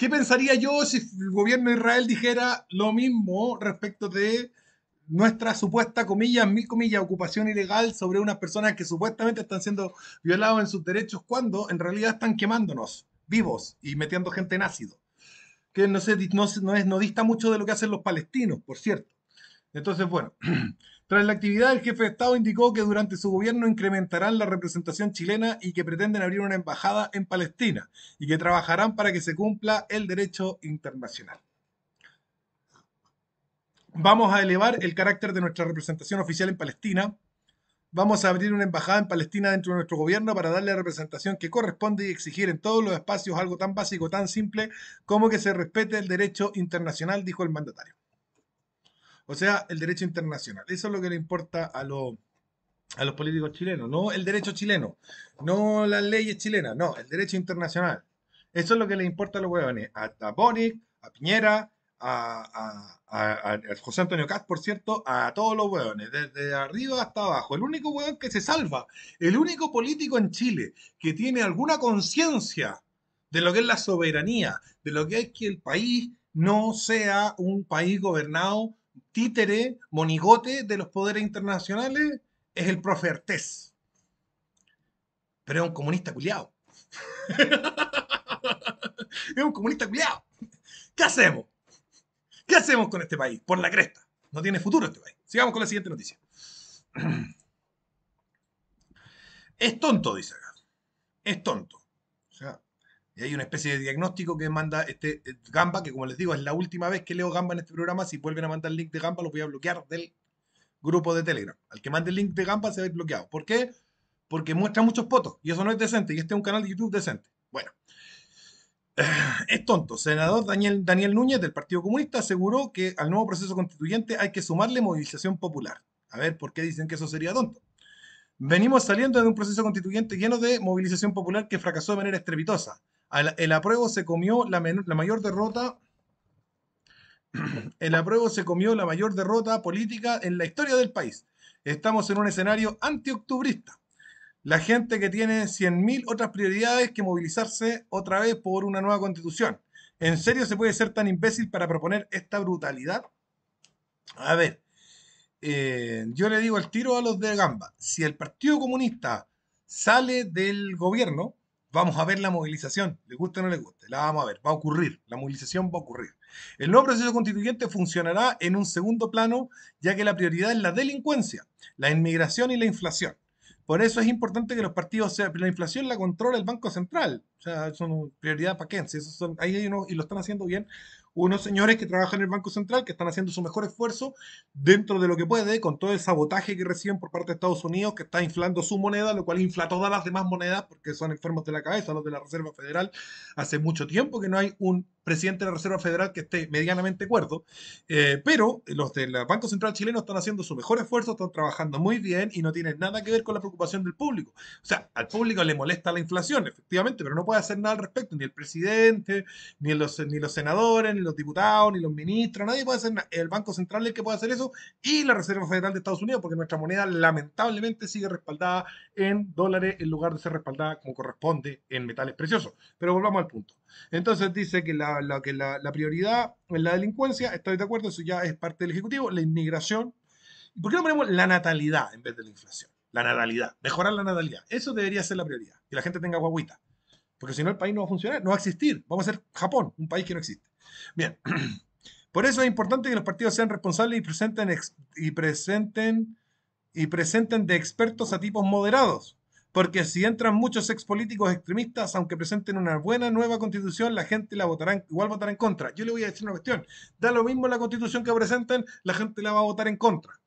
¿Qué pensaría yo si el gobierno de Israel dijera lo mismo respecto de nuestra supuesta, comillas, mil comillas, ocupación ilegal sobre unas personas que supuestamente están siendo violados en sus derechos cuando en realidad están quemándonos vivos y metiendo gente en ácido? Que no, no, no dista mucho de lo que hacen los palestinos, por cierto. Entonces, bueno, [clears throat] Tras la actividad, el jefe de Estado indicó que durante su gobierno incrementarán la representación chilena y que pretenden abrir una embajada en Palestina y que trabajarán para que se cumpla el derecho internacional. Vamos a elevar el carácter de nuestra representación oficial en Palestina. Vamos a abrir una embajada en Palestina dentro de nuestro gobierno para darle la representación que corresponde y exigir en todos los espacios algo tan básico, tan simple como que se respete el derecho internacional, dijo el mandatario. O sea, el derecho internacional. Eso es lo que le importa a los a los políticos chilenos, no el derecho chileno, no las leyes chilenas, no, el derecho internacional. Eso es lo que le importa a los huevones, a, a a Piñera, a, José Antonio Caz, por cierto, a todos los huevones, desde arriba hasta abajo. El único huevón que se salva, el único político en Chile que tiene alguna conciencia de lo que es la soberanía, de lo que es que el país no sea un país gobernado títere, monigote de los poderes internacionales es el profe Artés. Pero es un comunista culiado. [laughs] es un comunista culiado. ¿Qué hacemos? ¿Qué hacemos con este país? Por la cresta. No tiene futuro este país. Sigamos con la siguiente noticia. [clears throat] Es tonto, dice acá. Es tonto hay una especie de diagnóstico que manda este eh, Gamba, que como les digo, es la última vez que leo Gamba en este programa. Si vuelven a mandar el link de Gamba, lo voy a bloquear del grupo de Telegram. Al que mande el link de Gamba se va a bloqueado. ¿Por qué? Porque muestra muchos fotos y eso no es decente. Y este es un canal de YouTube decente. Bueno, [sighs] es tonto. Senador Daniel, Daniel Núñez del Partido Comunista aseguró que al nuevo proceso constituyente hay que sumarle movilización popular. A ver, ¿por qué dicen que eso sería tonto? Venimos saliendo de un proceso constituyente lleno de movilización popular que fracasó de manera estrepitosa el apruebo se comió la, mayor derrota. [clears throat] El apruebo se comió la mayor derrota política en la historia del país. Estamos en un escenario antioctubrista. La gente que tiene 100.000 otras prioridades que movilizarse otra vez por una nueva constitución. ¿En serio se puede ser tan imbécil para proponer esta brutalidad? A ver, eh, yo le digo el tiro a los de Gamba. Si el Partido Comunista sale del gobierno, Vamos a ver la movilización, le guste o no le guste, la vamos a ver, va a ocurrir, la movilización va a ocurrir. El nuevo proceso constituyente funcionará en un segundo plano, ya que la prioridad es la delincuencia, la inmigración y la inflación. Por eso es importante que los partidos, sea, la inflación la controla el Banco Central. O sea, son prioridad para son, ahí hay uno, y lo están haciendo bien, unos señores que trabajan en el Banco Central, que están haciendo su mejor esfuerzo dentro de lo que puede, con todo el sabotaje que reciben por parte de Estados Unidos, que está inflando su moneda, lo cual infla todas las demás monedas, porque son enfermos de la cabeza, los de la Reserva Federal. Hace mucho tiempo que no hay un presidente de la Reserva Federal que esté medianamente cuerdo, eh, pero los del Banco Central chileno están haciendo su mejor esfuerzo, están trabajando muy bien y no tienen nada que ver con la preocupación del público. O sea, al público le molesta la inflación, efectivamente, pero no puede hacer nada al respecto, ni el presidente, ni los, ni los senadores, ni los diputados, ni los ministros, nadie puede hacer El Banco Central es el que puede hacer eso y la Reserva Federal de Estados Unidos, porque nuestra moneda lamentablemente sigue respaldada en dólares en lugar de ser respaldada como corresponde en metales preciosos. Pero volvamos al punto. Entonces dice que la, que la, prioridad en la delincuencia, estoy de acuerdo, eso ya es parte del Ejecutivo, la inmigración. ¿Por qué no ponemos la natalidad en vez de la inflación? La natalidad, mejorar la natalidad. Eso debería ser la prioridad, que la gente tenga guaguita. Porque si no, el país no va a funcionar, no va a existir. Vamos a ser Japón, un país que no existe. Bien, [clears throat] por eso es importante que los partidos sean responsables y presenten, y presenten, y presenten de expertos a tipos moderados. Porque si entran muchos expolíticos extremistas, aunque presenten una buena nueva constitución, la gente la votará, igual votará en contra. Yo le voy a decir una cuestión. Da lo mismo la constitución que presenten, la gente la va a votar en contra.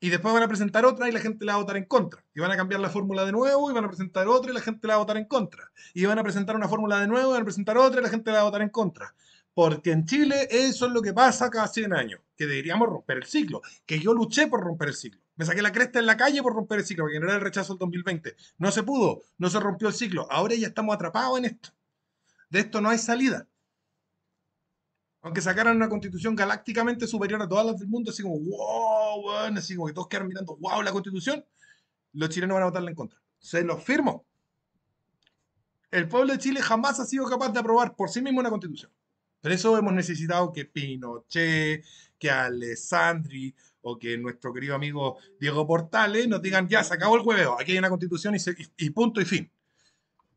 Y después van a presentar otra y la gente la va a votar en contra. Y van a cambiar la fórmula de nuevo y van a presentar otra y la gente la va a votar en contra. Y van a presentar una fórmula de nuevo y van a presentar otra y la gente la va a votar en contra. Porque en Chile eso es lo que pasa cada 100 años, que deberíamos romper el ciclo, que yo luché por romper el ciclo. Me saqué la cresta en la calle por romper el ciclo, porque no era el rechazo del 2020. No se pudo, no se rompió el ciclo. Ahora ya estamos atrapados en esto. De esto no hay salida. Aunque sacaran una constitución galácticamente superior a todas las del mundo, así como, wow, bueno, así como que todos quedan mirando, wow, la constitución, los chilenos van a votarla en contra. Se los firmo. El pueblo de Chile jamás ha sido capaz de aprobar por sí mismo una constitución. Por eso hemos necesitado que Pinochet, que Alessandri o que nuestro querido amigo Diego Portales nos digan, ya, se acabó el hueveo, aquí hay una constitución y, punto y fin.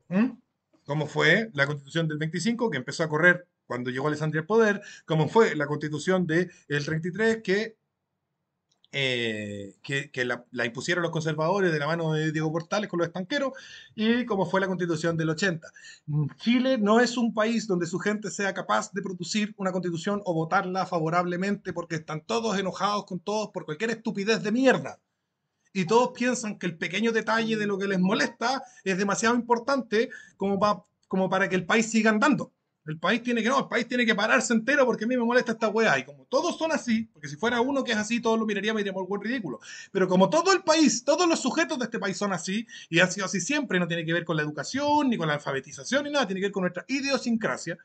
¿Mm? ¿Cómo fue la constitución del 25 que empezó a correr cuando llegó Alessandri al poder? ¿Cómo fue la constitución del 33 que eh, que, la, impusieron los conservadores de la mano de Diego Portales con los estanqueros y como fue la constitución del 80. Chile no es un país donde su gente sea capaz de producir una constitución o votarla favorablemente porque están todos enojados con todos por cualquier estupidez de mierda. Y todos piensan que el pequeño detalle de lo que les molesta es demasiado importante como para que el país siga andando. El país tiene que, no, el país tiene que pararse entero porque a mí me molesta esta weá. Y como todos son así, porque si fuera uno que es así, todos lo miraríamos y diríamos, buen ridículo. Pero como todo el país, todos los sujetos de este país son así, y han sido así siempre, no tiene que ver con la educación, ni con la alfabetización, ni nada, tiene que ver con nuestra idiosincrasia.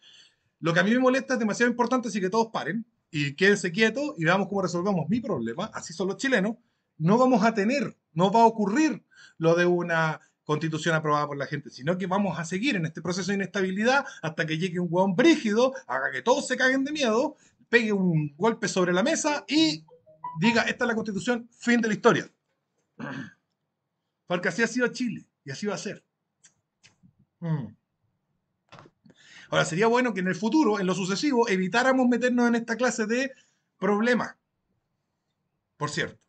Lo que a mí me molesta es demasiado importante, así que todos paren y quédense quietos y veamos cómo resolvemos mi problema. Así son los chilenos. No vamos a tener, no va a ocurrir lo de una constitución aprobada por la gente, sino que vamos a seguir en este proceso de inestabilidad hasta que llegue un hueón brígido, haga que todos se caguen de miedo, pegue un golpe sobre la mesa y diga, esta es la constitución, fin de la historia. Porque así ha sido Chile y así va a ser. Mm. Ahora, sería bueno que en el futuro, en lo sucesivo, evitáramos meternos en esta clase de problemas. Por cierto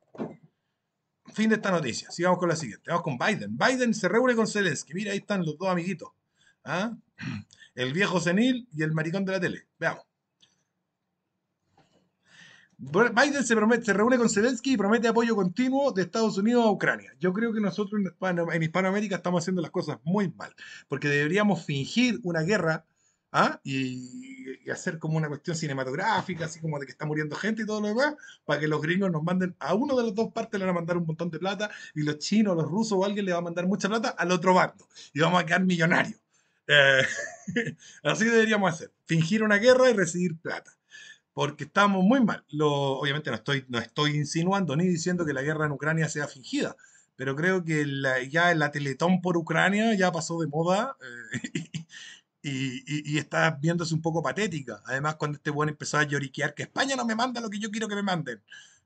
fin de esta noticia. Sigamos con la siguiente. Vamos con Biden. Biden se reúne con Zelensky. Mira, ahí están los dos amiguitos. ¿Ah? [clears throat] El viejo senil y el maricón de la tele. Veamos. Biden se, promete, reúne con Zelensky y promete apoyo continuo de Estados Unidos a Ucrania. Yo creo que nosotros en, Hispanoamérica estamos haciendo las cosas muy mal, porque deberíamos fingir una guerra ¿ah? y, y hacer como una cuestión cinematográfica, así como de que está muriendo gente y todo lo demás, para que los gringos nos manden a uno de las dos partes, le van a mandar un montón de plata, y los chinos, los rusos o alguien le va a mandar mucha plata al otro bando, y vamos a quedar millonarios. Eh, [laughs] así deberíamos hacer, fingir una guerra y recibir plata porque estamos muy mal. Lo, obviamente no estoy, no estoy insinuando ni diciendo que la guerra en Ucrania sea fingida, pero creo que ya la teletón por Ucrania ya pasó de moda eh, [laughs] y, está viéndose un poco patética. Además, cuando este bueno empezó a lloriquear que España no me manda lo que yo quiero que me manden,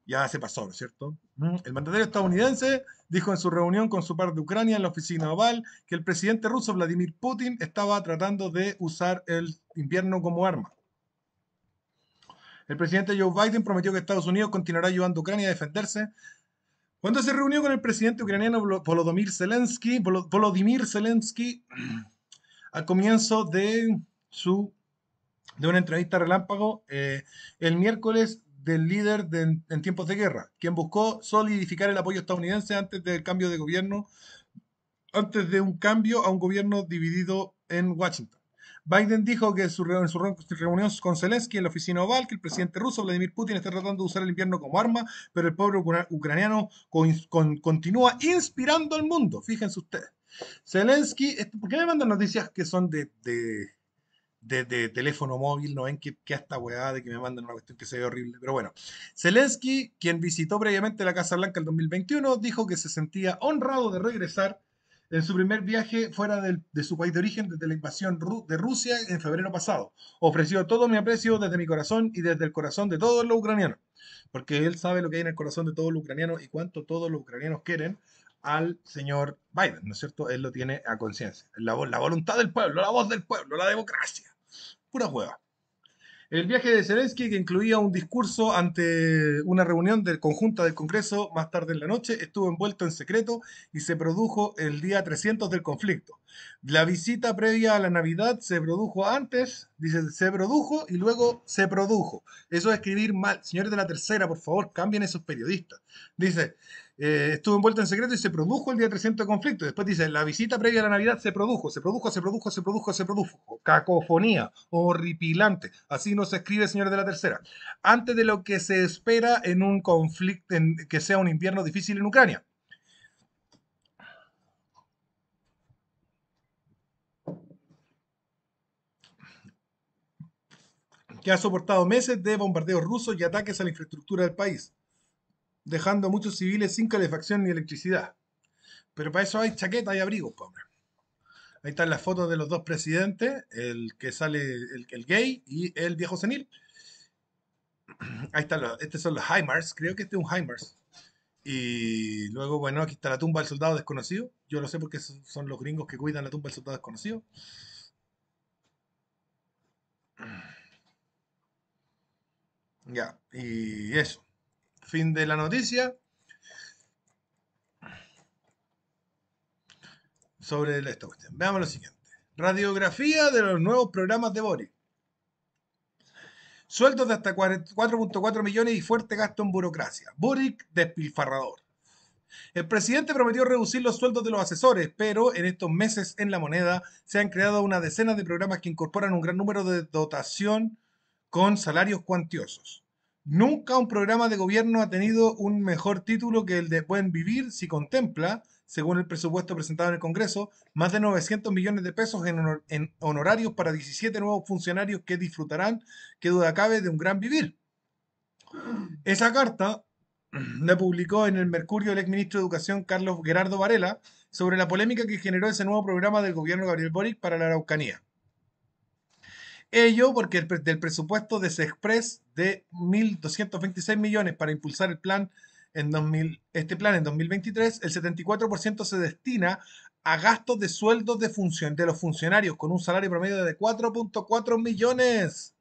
ya se pasó, ¿no es cierto? Mm. El mandatario estadounidense dijo en su reunión con su par de Ucrania en la oficina Oval que el presidente ruso Vladimir Putin estaba tratando de usar el invierno como arma. El presidente Joe Biden prometió que Estados Unidos continuará ayudando a Ucrania a defenderse. Cuando se reunió con el presidente ucraniano Volodymyr Zelensky, Volodymyr Zelensky al comienzo de su de una entrevista relámpago eh, el miércoles del líder en tiempos de guerra, quien buscó solidificar el apoyo estadounidense antes del cambio de gobierno, antes de un cambio a un gobierno dividido en Washington. Biden dijo que en su, reunión con Zelensky en la oficina oval que el presidente ruso Vladimir Putin está tratando de usar el invierno como arma, pero el pueblo ucraniano continúa inspirando al mundo. Fíjense ustedes. Zelensky, este, ¿por qué me mandan noticias que son de, de, teléfono móvil? No ven que, que esta de que me mandan una cuestión que se ve horrible. Pero bueno, Zelensky, quien visitó previamente la Casa Blanca el 2021, dijo que se sentía honrado de regresar en su primer viaje fuera de su país de origen desde la invasión de Rusia en febrero pasado. Ofreció todo mi aprecio desde mi corazón y desde el corazón de todos los ucranianos, porque él sabe lo que hay en el corazón de todos los ucranianos y cuánto todos los ucranianos quieren al señor Biden, ¿no es cierto? Él lo tiene a conciencia. La, la, voluntad del pueblo, la voz del pueblo, la democracia. Pura hueva. El viaje de Zelensky, que incluía un discurso ante una reunión del conjunta del Congreso más tarde en la noche, estuvo envuelto en secreto y se produjo el día 300 del conflicto. La visita previa a la Navidad se produjo antes, dice, se produjo y luego se produjo. Eso es escribir mal. Señores de la tercera, por favor, cambien esos periodistas. Dice, eh, estuvo envuelto en secreto y se produjo el día 300 de conflicto. Después dice, la visita previa a la Navidad se produjo, se produjo, se produjo, se produjo, se produjo. Cacofonía, horripilante. Así nos escribe señores de la tercera. Antes de lo que se espera en un conflicto, que sea un invierno difícil en Ucrania. que ha soportado meses de bombardeos rusos y ataques a la infraestructura del país dejando a muchos civiles sin calefacción ni electricidad. Pero para eso hay chaquetas y abrigos, pobre. Ahí están las fotos de los dos presidentes, el que sale, el, gay y el viejo senil. Ahí están los, estos son los Heimars, creo que este es un Heimars Y luego, bueno, aquí está la tumba del soldado desconocido. Yo lo sé porque son los gringos que cuidan la tumba del soldado desconocido. Ya, y eso. Fin de la noticia. Sobre esta cuestión. Veamos lo siguiente. Radiografía de los nuevos programas de Boric. Sueldos de hasta 4.4 millones y fuerte gasto en burocracia. Boric despilfarrador. El presidente prometió reducir los sueldos de los asesores, pero en estos meses en la moneda se han creado una decena de programas que incorporan un gran número de dotación con salarios cuantiosos. Nunca un programa de gobierno ha tenido un mejor título que el de Buen Vivir si contempla, según el presupuesto presentado en el Congreso, más de 900 millones de pesos en, honorarios para 17 nuevos funcionarios que disfrutarán, que duda cabe, de un gran vivir. Esa carta la publicó en el Mercurio el exministro de Educación Carlos Gerardo Varela sobre la polémica que generó ese nuevo programa del gobierno Gabriel Boric para la Araucanía. Ello porque del presupuesto de Sexpress de 1.226 millones para impulsar el plan en este plan en 2023, el 74% se destina a gastos de sueldos de, de los funcionarios con un salario promedio de 4.4 millones.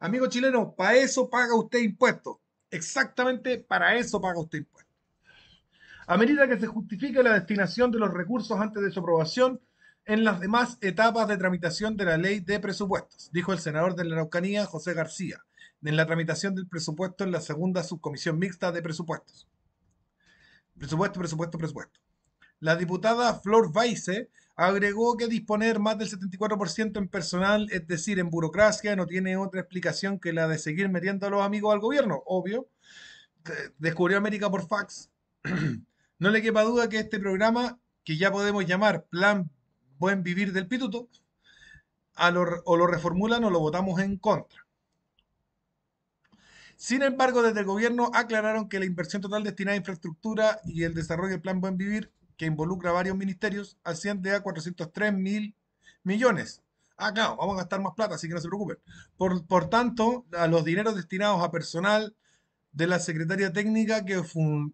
Amigo chileno, para eso paga usted impuestos. Exactamente para eso paga usted impuestos. A medida que se justifique la destinación de los recursos antes de su aprobación, en las demás etapas de tramitación de la ley de presupuestos, dijo el senador de la Araucanía, José García, en la tramitación del presupuesto en la segunda subcomisión mixta de presupuestos. Presupuesto, presupuesto, presupuesto. La diputada Flor Weisse agregó que disponer más del 74% en personal, es decir, en burocracia, no tiene otra explicación que la de seguir metiendo a los amigos al gobierno, obvio. Descubrió América por fax. [clears throat] no le quepa duda que este programa, que ya podemos llamar Plan buen vivir del pituto, o lo reformulan o lo votamos en contra. Sin embargo, desde el gobierno aclararon que la inversión total destinada a infraestructura y el desarrollo del plan Buen Vivir, que involucra varios ministerios, asciende a 403 mil millones. Ah, claro, vamos a gastar más plata, así que no se preocupen. Por, por tanto, a los dineros destinados a personal, de la secretaria técnica que,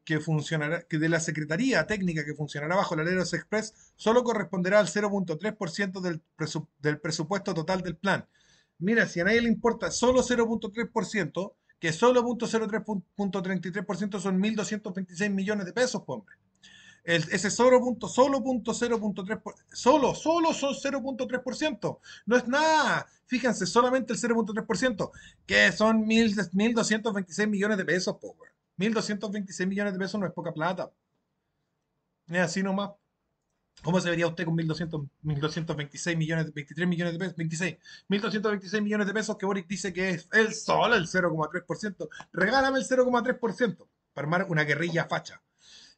que funcionará, que de la secretaría técnica que funcionará bajo la ley Express, solo corresponderá al 0.3% del, del presupuesto total del plan. Mira, si a nadie le importa solo 0.3%, que solo 0.03.33% son 1.226 millones de pesos, hombre ese solo punto, solo punto 0.3, solo, solo son 0.3%. No es nada. Fíjense, solamente el 0.3%, que son 1.226 millones de pesos, power. 1.226 millones de pesos no es poca plata. Es así nomás. ¿Cómo se vería usted con 1.226 millones, 23 millones de pesos, 26, 1.226 millones de pesos que Boric dice que es el solo el 0,3%? Regálame el 0,3% para armar una guerrilla facha.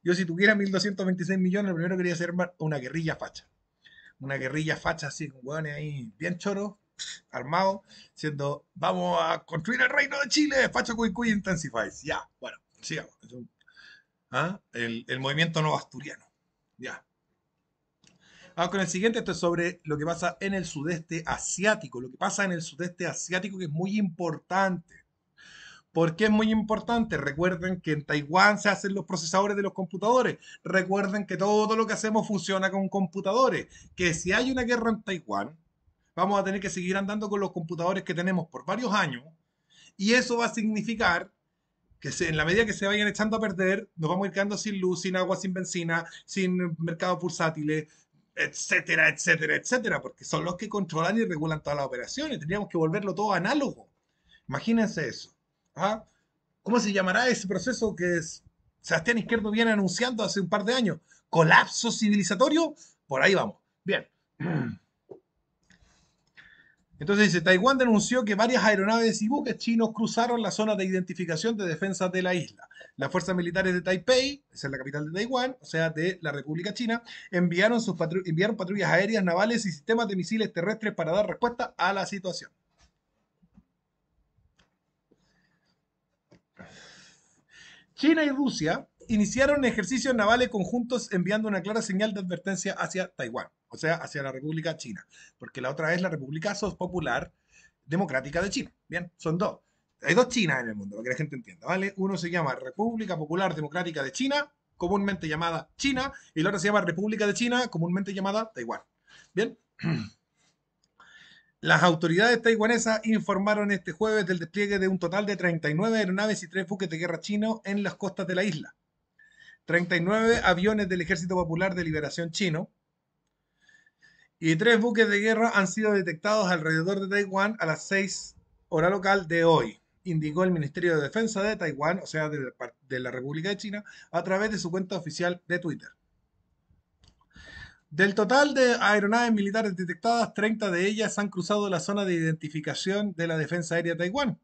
Yo si tuviera 1.226 millones, lo primero que quería hacer una guerrilla facha. Una guerrilla facha así, con hueones ahí bien choros, armados, siendo, vamos a construir el reino de Chile, facha cuy intensifies. Ya, bueno, sigamos. ¿ah? El, el, movimiento no asturiano. Ya. Vamos con el siguiente, esto es sobre lo que pasa en el sudeste asiático, lo que pasa en el sudeste asiático que es muy importante. ¿Por es muy importante? Recuerden que en Taiwán se hacen los procesadores de los computadores. Recuerden que todo lo que hacemos funciona con computadores. Que si hay una guerra en Taiwán, vamos a tener que seguir andando con los computadores que tenemos por varios años. Y eso va a significar que en la medida que se vayan echando a perder, nos vamos a ir quedando sin luz, sin agua, sin benzina, sin mercados pulsátiles etcétera, etcétera, etcétera, porque son los que controlan y regulan todas las operaciones. Tendríamos que volverlo todo análogo. Imagínense eso. ¿Ah? ¿Cómo se llamará ese proceso que es Sebastián Izquierdo viene anunciando hace un par de años? ¿Colapso civilizatorio? Por ahí vamos. Bien. [clears throat] Entonces dice, Taiwán denunció que varias aeronaves y buques chinos cruzaron la zona de identificación de defensa de la isla. Las fuerzas militares de Taipei, esa es la capital de Taiwán, o sea, de la República China, enviaron, sus enviaron patrullas aéreas, navales y sistemas de misiles terrestres para dar respuesta a la situación. China y Rusia iniciaron ejercicios navales conjuntos enviando una clara señal de advertencia hacia Taiwán, o sea, hacia la República China, porque la otra es la República Popular Democrática de China. Bien, son dos. Hay dos Chinas en el mundo, para que la gente entienda, ¿vale? Uno se llama República Popular Democrática de China, comúnmente llamada China, y la otra se llama República de China, comúnmente llamada Taiwán. Bien. [clears throat] Las autoridades taiwanesas informaron este jueves del despliegue de un total de 39 aeronaves y 3 buques de guerra chinos en las costas de la isla. 39 aviones del Ejército Popular de Liberación Chino y 3 buques de guerra han sido detectados alrededor de Taiwán a las 6 hora local de hoy, indicó el Ministerio de Defensa de Taiwán, o sea, de la República de China, a través de su cuenta oficial de Twitter. Del total de aeronaves militares detectadas, 30 de ellas han cruzado la zona de identificación de la Defensa Aérea de Taiwán,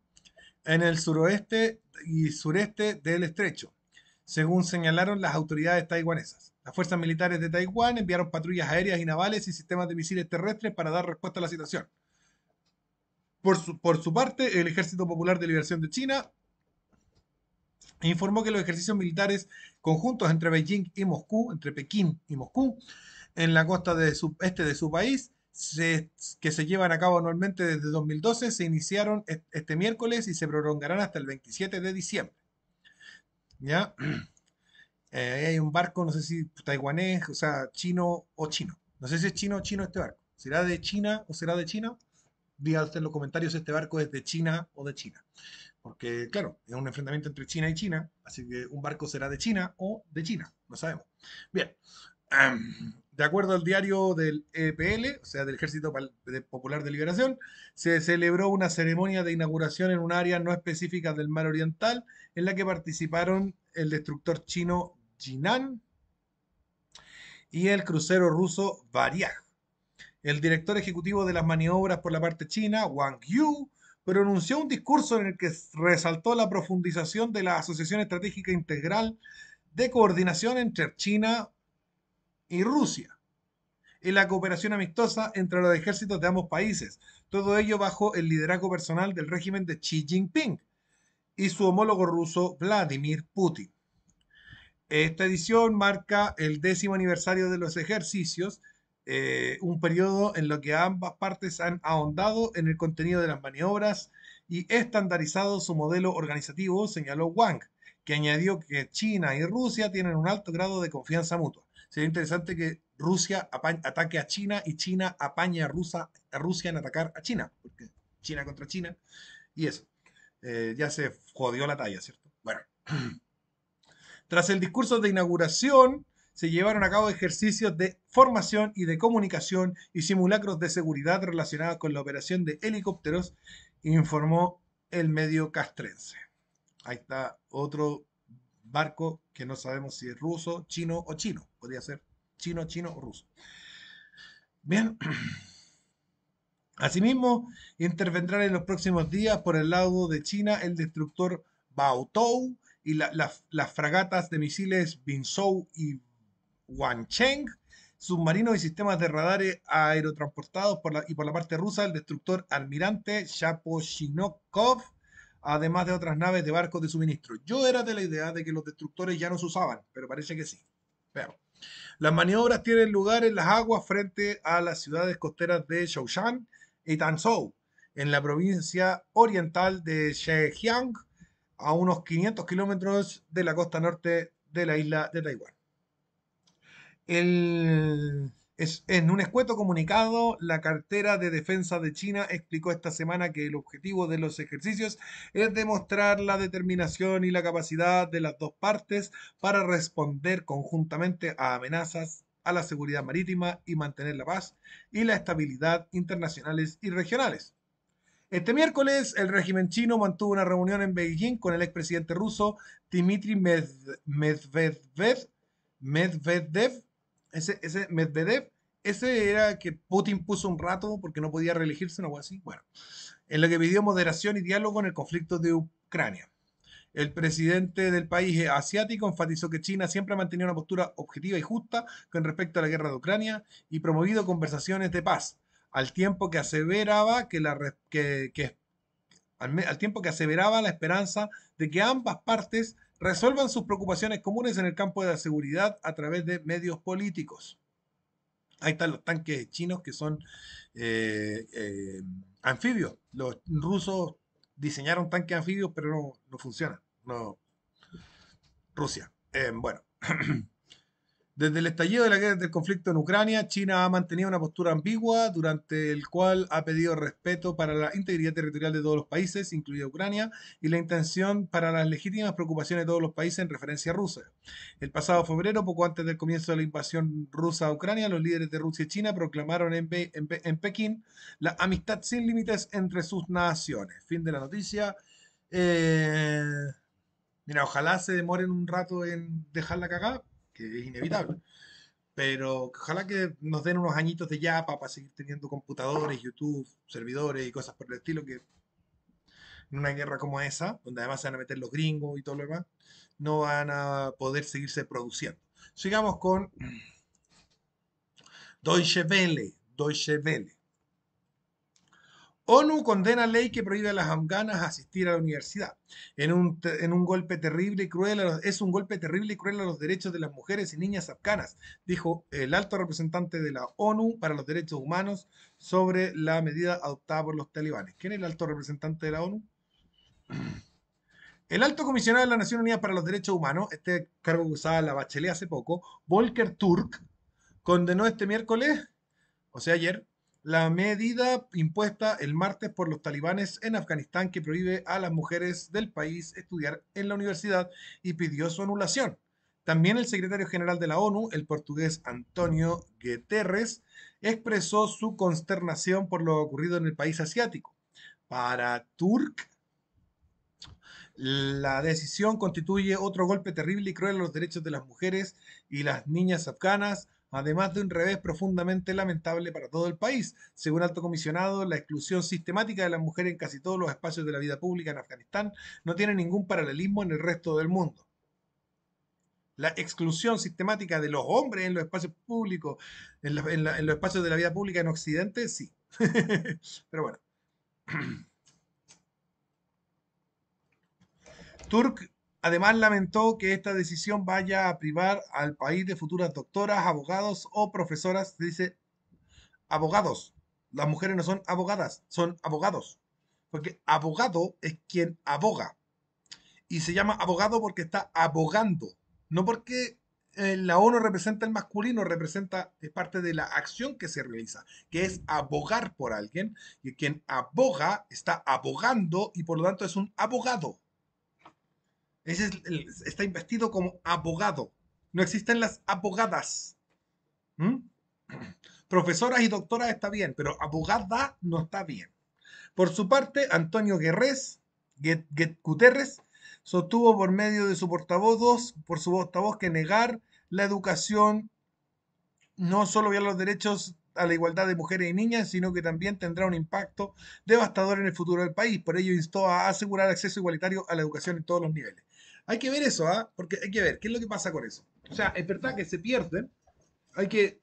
en el suroeste y sureste del estrecho, según señalaron las autoridades taiwanesas. Las fuerzas militares de Taiwán enviaron patrullas aéreas y navales y sistemas de misiles terrestres para dar respuesta a la situación. Por su, por su parte, el Ejército Popular de Liberación de China informó que los ejercicios militares conjuntos entre Beijing y Moscú, entre Pekín y Moscú, en la costa de este de su país, que se llevan a cabo anualmente desde 2012, se iniciaron este miércoles y se prolongarán hasta el 27 de diciembre. ¿Ya? [clears throat] Eh, hay un barco, no sé si taiwanés, o sea, chino o chino. No sé si es chino o chino este barco. ¿Será de China o será de China? díganse en los comentarios si este barco es de China o de China. Porque, claro, es un enfrentamiento entre China y China, así que un barco será de China o de China, no sabemos. Bien, [clears throat] em, de acuerdo al diario del EPL, o sea, del Ejército Popular de Liberación, se celebró una ceremonia de inauguración en un área no específica del Mar Oriental, en la que participaron el destructor chino Jinan y el crucero ruso Varyag. El director ejecutivo de las maniobras por la parte china, Wang Yu, pronunció un discurso en el que resaltó la profundización de la Asociación Estratégica Integral de Coordinación entre China, y Rusia y la cooperación amistosa entre los ejércitos de ambos países, todo ello bajo el liderazgo personal del régimen de Xi Jinping y su homólogo ruso Vladimir Putin. Esta edición marca el décimo aniversario de los ejercicios, eh, un periodo en lo que ambas partes han ahondado en el contenido de las maniobras y estandarizado su modelo organizativo, señaló Wang, que añadió que China y Rusia tienen un alto grado de confianza mutua. Sería interesante que Rusia ataque a China y China apaña a, Rusia en atacar a China, porque China contra China, y eso. Eh, ya se jodió la talla, ¿cierto? Bueno. [clears throat] Tras el discurso de inauguración, se llevaron a cabo ejercicios de formación y de comunicación y simulacros de seguridad relacionados con la operación de helicópteros, informó el medio castrense. Ahí está otro barco que no sabemos si es ruso, chino o chino. Podría ser chino, chino o ruso. Bien. [clears throat] Asimismo, intervendrán en los próximos días por el lado de China el destructor Baotou y las fragatas de misiles Binzhou y Wancheng, submarinos y sistemas de radares aerotransportados y por la parte rusa el destructor almirante Shaposhinikov además de otras naves de barcos de suministro. Yo era de la idea de que los destructores ya no se usaban, pero parece que sí. Pero, Las maniobras tienen lugar en las aguas frente a las ciudades costeras de Shaoshan y Tanzhou, en la provincia oriental de Zhejiang, a unos 500 kilómetros de la costa norte de la isla de Taiwán. El en un escueto comunicado, la cartera de defensa de China explicó esta semana que el objetivo de los ejercicios es demostrar la determinación y la capacidad de las dos partes para responder conjuntamente a amenazas a la seguridad marítima y mantener la paz y la estabilidad internacionales y regionales. Este miércoles, el régimen chino mantuvo una reunión en Beijing con el expresidente ruso Dmitry Medvedev ese, ese Medvedev, ese era que Putin puso un rato porque no podía reelegirse, o algo así. Bueno, en lo que pidió moderación y diálogo en el conflicto de Ucrania. El presidente del país asiático enfatizó que China siempre ha mantenido una postura objetiva y justa con respecto a la guerra de Ucrania y promovido conversaciones de paz, al tiempo que aseveraba que la que, al tiempo que aseveraba la esperanza de que ambas partes resuelvan sus preocupaciones comunes en el campo de la seguridad a través de medios políticos. Ahí están los tanques chinos que son eh, eh, anfibios. Los rusos diseñaron tanques anfibios, pero no, funcionan. No. Rusia. Eh, bueno. [clears throat] Desde el estallido de la guerra del conflicto en Ucrania, China ha mantenido una postura ambigua durante el cual ha pedido respeto para la integridad territorial de todos los países, incluida Ucrania, y la intención para las legítimas preocupaciones de todos los países en referencia a Rusia. El pasado febrero, poco antes del comienzo de la invasión rusa a Ucrania, los líderes de Rusia y China proclamaron en, Pekín la amistad sin límites entre sus naciones. Fin de la noticia. Eh, mira, ojalá se demoren un rato en dejar la cagada que es inevitable. Pero ojalá que nos den unos añitos de yapa para seguir teniendo computadores, YouTube, servidores y cosas por el estilo, que en una guerra como esa, donde además se van a meter los gringos y todo lo demás, no van a poder seguirse produciendo. Sigamos con Deutsche Welle. Deutsche Welle. ONU condena ley que prohíbe a las afganas asistir a la universidad. En un, golpe terrible y cruel es un golpe terrible y cruel a los derechos de las mujeres y niñas afganas, dijo el alto representante de la ONU para los derechos humanos sobre la medida adoptada por los talibanes. ¿Quién es el alto representante de la ONU? El alto comisionado de la Nación Unida para los Derechos Humanos, este cargo que usaba la Bachelet hace poco, Volker Turk, condenó este miércoles, o sea ayer, la medida impuesta el martes por los talibanes en Afganistán que prohíbe a las mujeres del país estudiar en la universidad y pidió su anulación. También el secretario general de la ONU, el portugués Antonio Guterres, expresó su consternación por lo ocurrido en el país asiático. Para Turk, la decisión constituye otro golpe terrible y cruel a los derechos de las mujeres y las niñas afganas, además de un revés profundamente lamentable para todo el país. Según alto comisionado, la exclusión sistemática de las mujeres en casi todos los espacios de la vida pública en Afganistán no tiene ningún paralelismo en el resto del mundo. La exclusión sistemática de los hombres en los espacios públicos, en, los espacios de la vida pública en Occidente, sí. [laughs] Pero bueno. [clears throat] Turk Además, lamentó que esta decisión vaya a privar al país de futuras doctoras, abogados o profesoras. Dice, abogados. Las mujeres no son abogadas, son abogados. Porque abogado es quien aboga. Y se llama abogado porque está abogando. No porque eh, la ONU representa el masculino, representa, es parte de la acción que se realiza, que es abogar por alguien. Y quien aboga está abogando y por lo tanto es un abogado está investido como abogado. No existen las abogadas. ¿Mm? [clears throat] Profesoras y doctoras está bien, pero abogada no está bien. Por su parte, Antonio Guerrés, Guterres sostuvo por medio de su portavoz, por su portavoz que negar la educación no solo viola los derechos a la igualdad de mujeres y niñas, sino que también tendrá un impacto devastador en el futuro del país. Por ello, instó a asegurar acceso igualitario a la educación en todos los niveles. Hay que ver eso, ¿ah? Porque hay que ver qué es lo que pasa con eso. O sea, es verdad que se pierden, hay que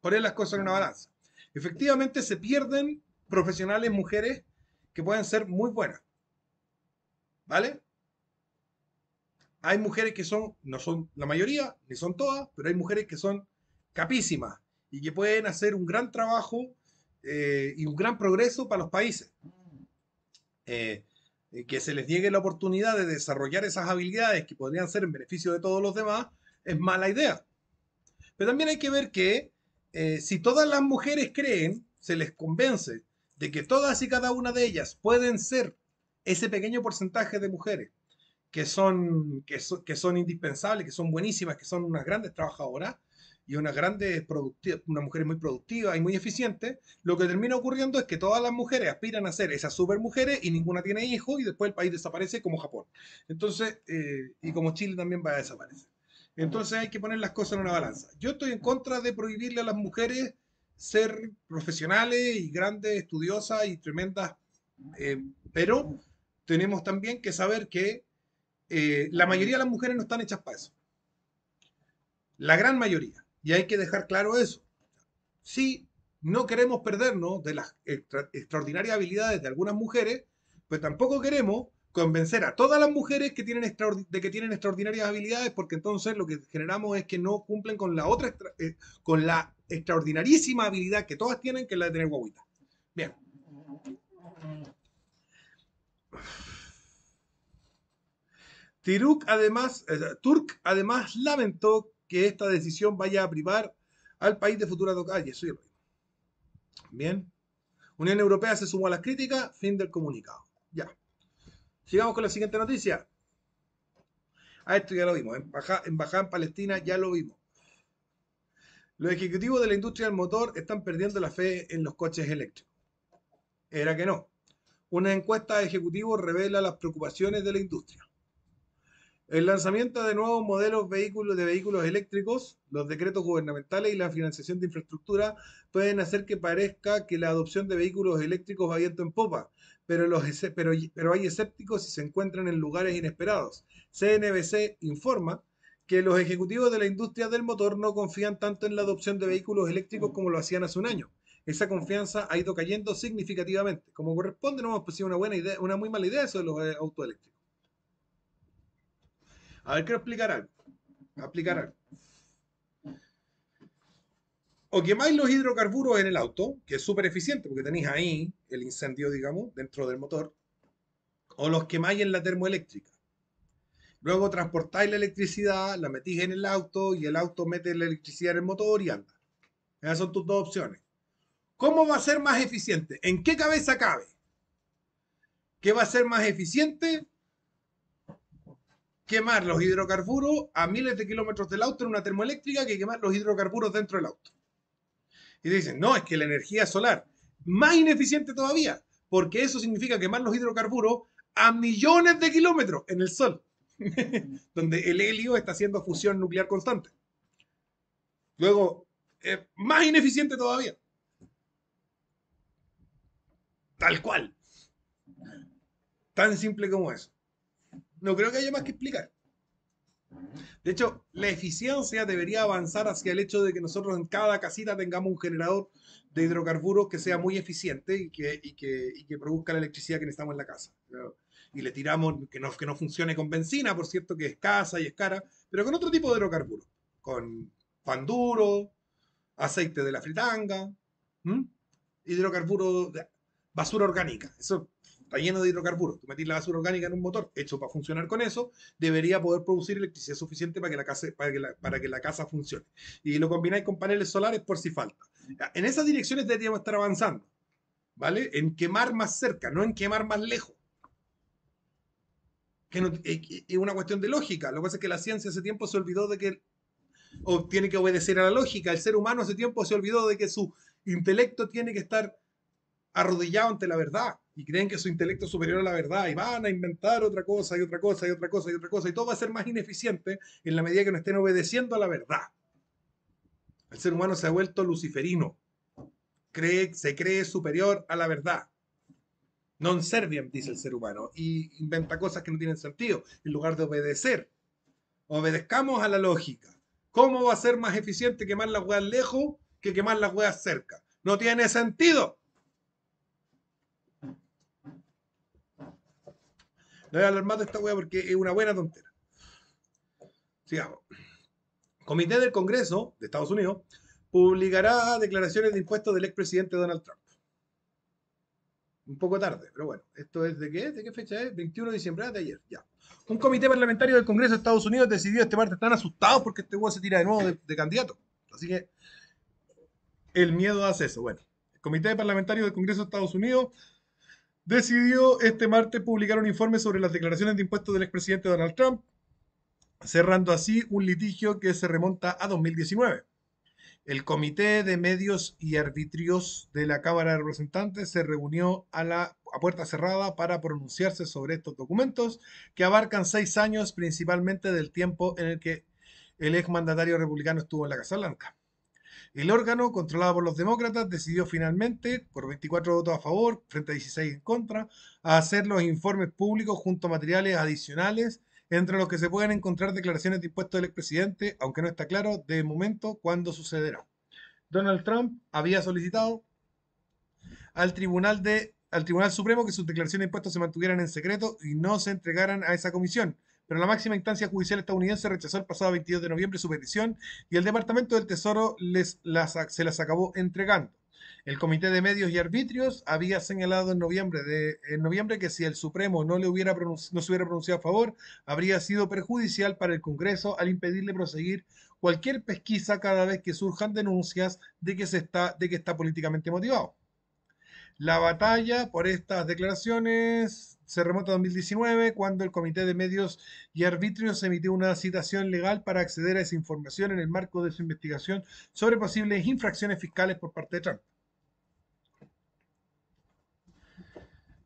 poner las cosas en una balanza. Efectivamente, se pierden profesionales mujeres que pueden ser muy buenas. ¿Vale? Hay mujeres que son, no son la mayoría, ni son todas, pero hay mujeres que son capísimas y que pueden hacer un gran trabajo eh, y un gran progreso para los países. Eh, eh, que se les niegue la oportunidad de desarrollar esas habilidades que podrían ser en beneficio de todos los demás, es mala idea. Pero también hay que ver que eh, si todas las mujeres creen, se les convence de que todas y cada una de ellas pueden ser ese pequeño porcentaje de mujeres que son, que, que son indispensables, que son buenísimas, que son unas grandes trabajadoras, y una mujer una mujer muy productiva y muy eficiente, lo que termina ocurriendo es que todas las mujeres aspiran a ser esas super mujeres y ninguna tiene hijos y después el país desaparece como Japón. Entonces, eh, y como Chile también va a desaparecer. Entonces hay que poner las cosas en una balanza. Yo estoy en contra de prohibirle a las mujeres ser profesionales y grandes, estudiosas y tremendas, eh, pero tenemos también que saber que eh, la mayoría de las mujeres no están hechas para eso. La gran mayoría. Y hay que dejar claro eso. Si no queremos perdernos de las extraordinarias habilidades de algunas mujeres, pues tampoco queremos convencer a todas las mujeres que tienen de que tienen extraordinarias habilidades, porque entonces lo que generamos es que no cumplen con la otra eh, con la extraordinarísima habilidad que todas tienen, que es la de tener guaguita. Bien. Tiruk además, eh, Turk además lamentó que esta decisión vaya a privar al país de futuras calles. Pues. Bien. Unión Europea se sumó a las críticas. Fin del comunicado. Ya. Sigamos con la siguiente noticia. Ah, esto ya lo vimos. Embajada, embajada en Palestina ya lo vimos. Los ejecutivos de la industria del motor están perdiendo la fe en los coches eléctricos. Era que no. Una encuesta de ejecutivos revela las preocupaciones de la industria. El lanzamiento de nuevos modelos de vehículos eléctricos, los decretos gubernamentales y la financiación de infraestructura pueden hacer que parezca que la adopción de vehículos eléctricos va viento en popa, pero, hay escépticos y se encuentran en lugares inesperados. CNBC informa que los ejecutivos de la industria del motor no confían tanto en la adopción de vehículos eléctricos como lo hacían hace un año. Esa confianza ha ido cayendo significativamente. Como corresponde, no hemos sido una buena idea, una muy mala idea eso de los eh, autos a ver, quiero explicar algo. O quemáis los hidrocarburos en el auto, que es súper eficiente porque tenéis ahí el incendio, digamos, dentro del motor. O los quemáis en la termoeléctrica. Luego transportáis la electricidad, la metís en el auto y el auto mete la electricidad en el motor y anda. Esas son tus dos opciones. ¿Cómo va a ser más eficiente? ¿En qué cabeza cabe? ¿Qué va a ser más eficiente? quemar los hidrocarburos a miles de kilómetros del auto en una termoeléctrica que quemar los hidrocarburos dentro del auto. Y dicen, no, es que la energía solar, más ineficiente todavía, porque eso significa quemar los hidrocarburos a millones de kilómetros en el Sol, [laughs] donde el helio está haciendo fusión nuclear constante. Luego, más ineficiente todavía. Tal cual. Tan simple como eso. No creo que haya más que explicar. De hecho, la eficiencia debería avanzar hacia el hecho de que nosotros en cada casita tengamos un generador de hidrocarburos que sea muy eficiente y que, produzca la electricidad que necesitamos en la casa. Y le tiramos que no, que no funcione con benzina, por cierto, que es escasa y es cara, pero con otro tipo de hidrocarburos, con pan duro, aceite de la fritanga, hidrocarburos de basura orgánica. Eso está lleno de hidrocarburos. Tú metís la basura orgánica en un motor hecho para funcionar con eso, debería poder producir electricidad suficiente para que la casa, para que casa funcione. Y lo combináis con paneles solares por si falta. En esas direcciones deberíamos estar avanzando, ¿vale? En quemar más cerca, no en quemar más lejos. Eh, es una cuestión de lógica. Lo que pasa es que la ciencia hace tiempo se olvidó de que tiene que obedecer a la lógica. El ser humano hace tiempo se olvidó de que su intelecto tiene que estar arrodillado ante la verdad y creen que su intelecto es superior a la verdad y van a inventar otra cosa y otra cosa y otra cosa y otra cosa y todo va a ser más ineficiente en la medida que no estén obedeciendo a la verdad. El ser humano se ha vuelto luciferino, cree, se cree superior a la verdad. Non serviam, dice el ser humano, y inventa cosas que no tienen sentido en lugar de obedecer. Obedezcamos a la lógica. ¿Cómo va a ser más eficiente quemar las huevas lejos que quemar las huevas cerca? No tiene sentido. No voy a esta weá porque es una buena tontera. Sigamos. Comité del Congreso de Estados Unidos publicará declaraciones de impuestos del expresidente Donald Trump. Un poco tarde, pero bueno, esto es de qué, de qué fecha es? 21 de diciembre ah, de ayer, ya. Un comité parlamentario del Congreso de Estados Unidos decidió este martes, están asustados porque este wea se tira de nuevo de, candidato. Así que el miedo hace eso. Bueno, el Comité Parlamentario del Congreso de Estados Unidos decidió este martes publicar un informe sobre las declaraciones de impuestos del expresidente Donald Trump, cerrando así un litigio que se remonta a 2019. El Comité de Medios y Arbitrios de la Cámara de Representantes se reunió a, la, puerta cerrada para pronunciarse sobre estos documentos, que abarcan seis años principalmente del tiempo en el que el exmandatario republicano estuvo en la Casa Blanca. El órgano, controlado por los demócratas, decidió finalmente, por 24 votos a favor, frente a 16 en contra, hacer los informes públicos junto a materiales adicionales, entre los que se pueden encontrar declaraciones de impuestos del expresidente, aunque no está claro de momento cuándo sucederá. Donald Trump había solicitado al Tribunal, de, al Tribunal Supremo que sus declaraciones de impuestos se mantuvieran en secreto y no se entregaran a esa comisión pero la máxima instancia judicial estadounidense rechazó el pasado 22 de noviembre su petición y el Departamento del Tesoro se las acabó entregando. El Comité de Medios y Arbitrios había señalado en noviembre, que si el Supremo no, se hubiera pronunciado a favor, habría sido perjudicial para el Congreso al impedirle proseguir cualquier pesquisa cada vez que surjan denuncias de que está políticamente motivado. La batalla por estas declaraciones se remonta a 2019, cuando el Comité de Medios y Arbitrios emitió una citación legal para acceder a esa información en el marco de su investigación sobre posibles infracciones fiscales por parte de Trump.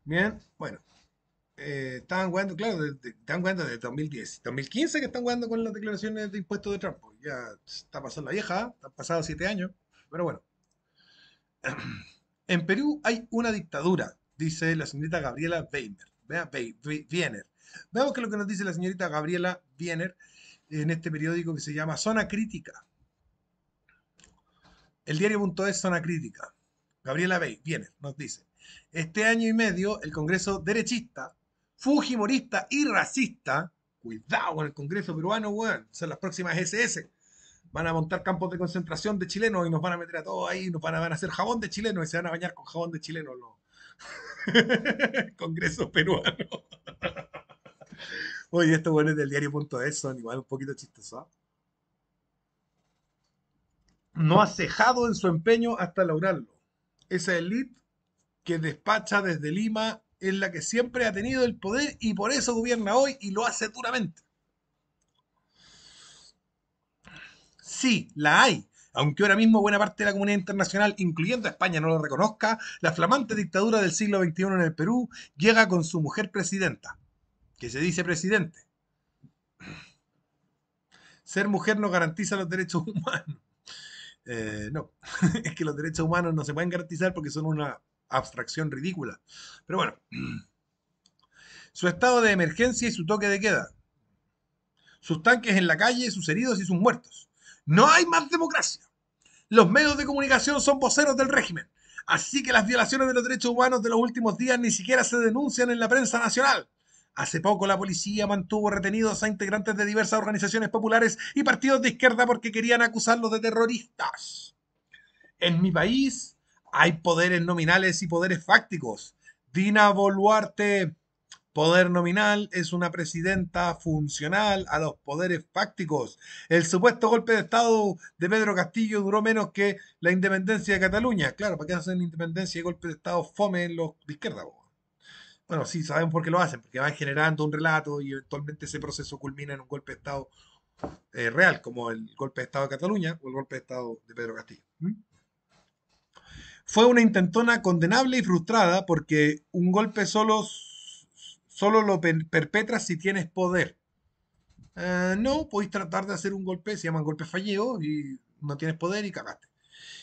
Bien, bueno. Eh, están jugando, claro, están jugando desde 2010, 2015 que están jugando con las declaraciones de impuestos de Trump. Pues ya está pasando la vieja, ¿eh? han pasado siete años, pero bueno. [clears throat] En Perú hay una dictadura, dice la señorita Gabriela Weimer. Vea, Viener. Veamos que lo que nos dice la señorita Gabriela Viener en este periódico que se llama Zona Crítica. El diario.es Zona Crítica. Gabriela Bey, nos dice. Este año y medio, el Congreso derechista, fujimorista y racista, cuidado el Congreso peruano, weón, son las próximas SS, van a montar campos de concentración de chilenos y nos van a meter a todos ahí, nos van a, a hacer jabón de chilenos y se van a bañar con jabón de chilenos no. [laughs] Congreso peruano. Oye, estos del es del diario.es son igual un poquito chistosos. ¿ah? No ha cejado en su empeño hasta lograrlo. Esa elite que despacha desde Lima es la que siempre ha tenido el poder y por eso gobierna hoy y lo hace duramente. Sí, la hay, aunque ahora mismo buena parte de la comunidad internacional, incluyendo España, no lo reconozca, la flamante dictadura del siglo XXI en el Perú llega con su mujer presidenta, que se dice presidente. Ser mujer no garantiza los derechos humanos. Eh, no, [laughs] es que los derechos humanos no se pueden garantizar porque son una abstracción ridícula. Pero bueno, su estado de emergencia y su toque de queda, sus tanques en la calle, sus heridos y sus muertos. No hay más democracia. Los medios de comunicación son voceros del régimen, así que las violaciones de los derechos humanos de los últimos días ni siquiera se denuncian en la prensa nacional. Hace poco la policía mantuvo retenidos a integrantes de diversas organizaciones populares y partidos de izquierda porque querían acusarlos de terroristas. En mi país hay poderes nominales y poderes fácticos. Dina Boluarte Poder nominal es una presidenta funcional a los poderes fácticos. El supuesto golpe de Estado de Pedro Castillo duró menos que la independencia de Cataluña. Claro, ¿para qué hacen independencia y golpe de Estado Fomen los de izquierda? Bueno, sí, sabemos por qué lo hacen, porque van generando un relato y eventualmente ese proceso culmina en un golpe de Estado eh, real, como el golpe de Estado de Cataluña o el golpe de Estado de Pedro Castillo. Fue una intentona condenable y frustrada porque un golpe solo Solo lo perpetras si tienes poder. Eh, no, podéis tratar de hacer un golpe, se llaman golpe fallido, y no tienes poder y cagaste.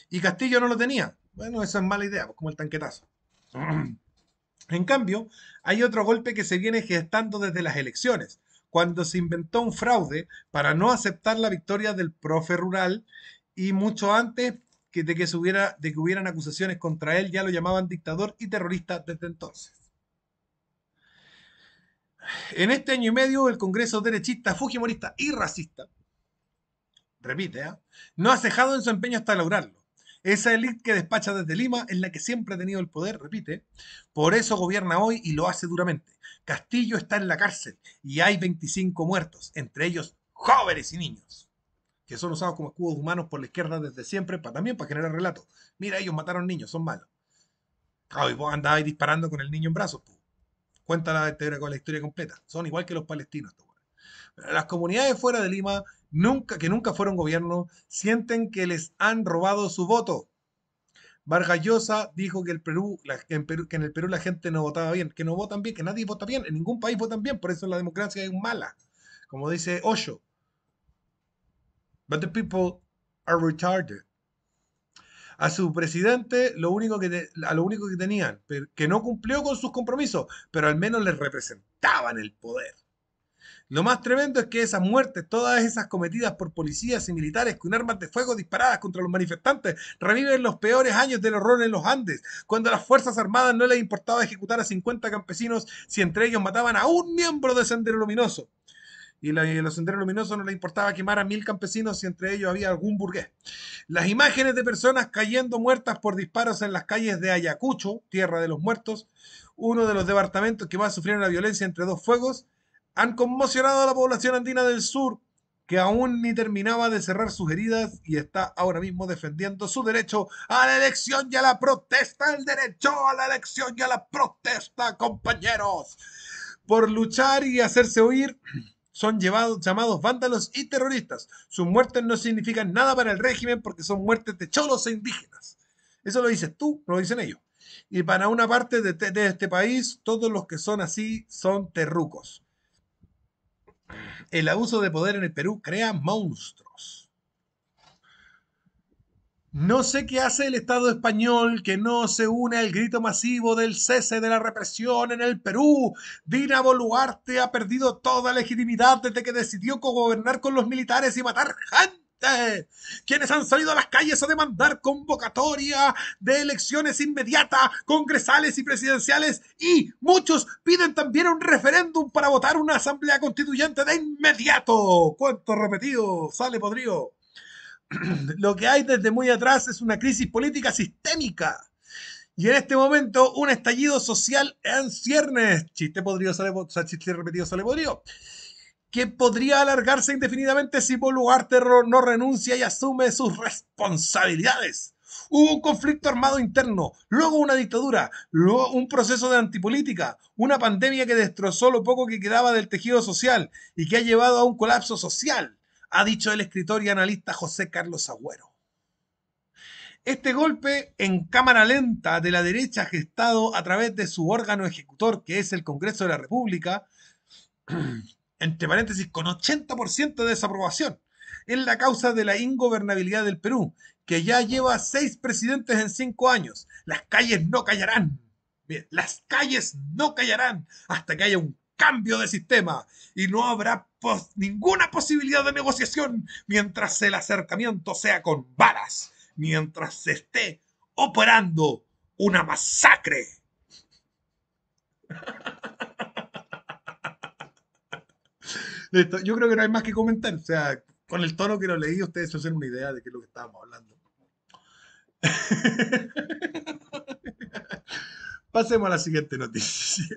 Y Castillo no lo tenía. Bueno, esa es mala idea, pues, como el tanquetazo. [clears throat] en cambio, hay otro golpe que se viene gestando desde las elecciones, cuando se inventó un fraude para no aceptar la victoria del profe rural y mucho antes que de que, de que hubieran acusaciones contra él, ya lo llamaban dictador y terrorista desde entonces. En este año y medio, el Congreso derechista, fujimorista y racista, repite, ¿eh? no ha cejado en su empeño hasta lograrlo. Esa élite que despacha desde Lima es la que siempre ha tenido el poder, repite. Por eso gobierna hoy y lo hace duramente. Castillo está en la cárcel y hay 25 muertos, entre ellos jóvenes y niños, que son usados como escudos humanos por la izquierda desde siempre, para, también para generar relatos. Mira, ellos mataron niños, son malos. y vos ahí disparando con el niño en brazos, cuenta la, con la historia completa. Son igual que los palestinos. Las comunidades fuera de Lima, nunca, que nunca fueron gobierno, sienten que les han robado su voto. Vargas Llosa dijo que, el Perú, en el Perú la gente no votaba bien, que no votan bien, que nadie vota bien, en ningún país votan bien, por eso la democracia es mala. Como dice Osho. But the people are retarded a su presidente lo único que a lo único que tenían, que no cumplió con sus compromisos, pero al menos les representaban el poder. Lo más tremendo es que esas muertes, todas esas cometidas por policías y militares con armas de fuego disparadas contra los manifestantes, reviven los peores años del horror en los Andes, cuando a las Fuerzas Armadas no les importaba ejecutar a 50 campesinos si entre ellos mataban a un miembro de Sendero Luminoso y, los senderos luminosos no le importaba quemar a mil campesinos si entre ellos había algún burgués. Las imágenes de personas cayendo muertas por disparos en las calles de Ayacucho, tierra de los muertos, uno de los departamentos que más sufrieron la violencia entre dos fuegos, han conmocionado a la población andina del sur, que aún ni terminaba de cerrar sus heridas y está ahora mismo defendiendo su derecho a la elección y a la protesta, el derecho a la elección y a la protesta, compañeros. Por luchar y hacerse oír, son llevados, llamados vándalos y terroristas. Sus muertes no significan nada para el régimen porque son muertes de cholos e indígenas. Eso lo dices tú, lo dicen ellos. Y para una parte de este país, todos los que son así son terrucos. El abuso de poder en el Perú crea monstruos. No sé qué hace el Estado español que no se une al grito masivo del cese de la represión en el Perú. Dina Boluarte ha perdido toda legitimidad desde que decidió cogobernar con los militares y matar gente. Quienes han salido a las calles a demandar convocatoria de elecciones inmediatas, congresales y presidenciales. Y muchos piden también un referéndum para votar una asamblea constituyente de inmediato. Cuánto repetido, sale podrido. [clears throat] Lo que hay desde muy atrás es una crisis política sistémica. Y en este momento, un estallido social en ciernes. Chiste podría sale, chiste repetido sale podrido. Que podría alargarse indefinidamente si lugar terror no renuncia y asume sus responsabilidades. Hubo un conflicto armado interno, luego una dictadura, luego un proceso de antipolítica, una pandemia que destrozó lo poco que quedaba del tejido social y que ha llevado a un colapso social ha dicho el escritor y analista José Carlos Agüero. Este golpe en cámara lenta de la derecha gestado a través de su órgano ejecutor, que es el Congreso de la República, [clears throat] entre paréntesis, con 80% de desaprobación, es la causa de la ingobernabilidad del Perú, que ya lleva seis presidentes en cinco años. Las calles no callarán. Bien, las calles no callarán hasta que haya un cambio de sistema y no habrá ninguna posibilidad de negociación mientras el acercamiento sea con balas, mientras se esté operando una masacre. [laughs] Yo creo que no hay más que comentar. O sea, con el tono que lo leí, ustedes se hacen una idea de qué es lo que estábamos hablando. [laughs] Pasemos a la siguiente noticia.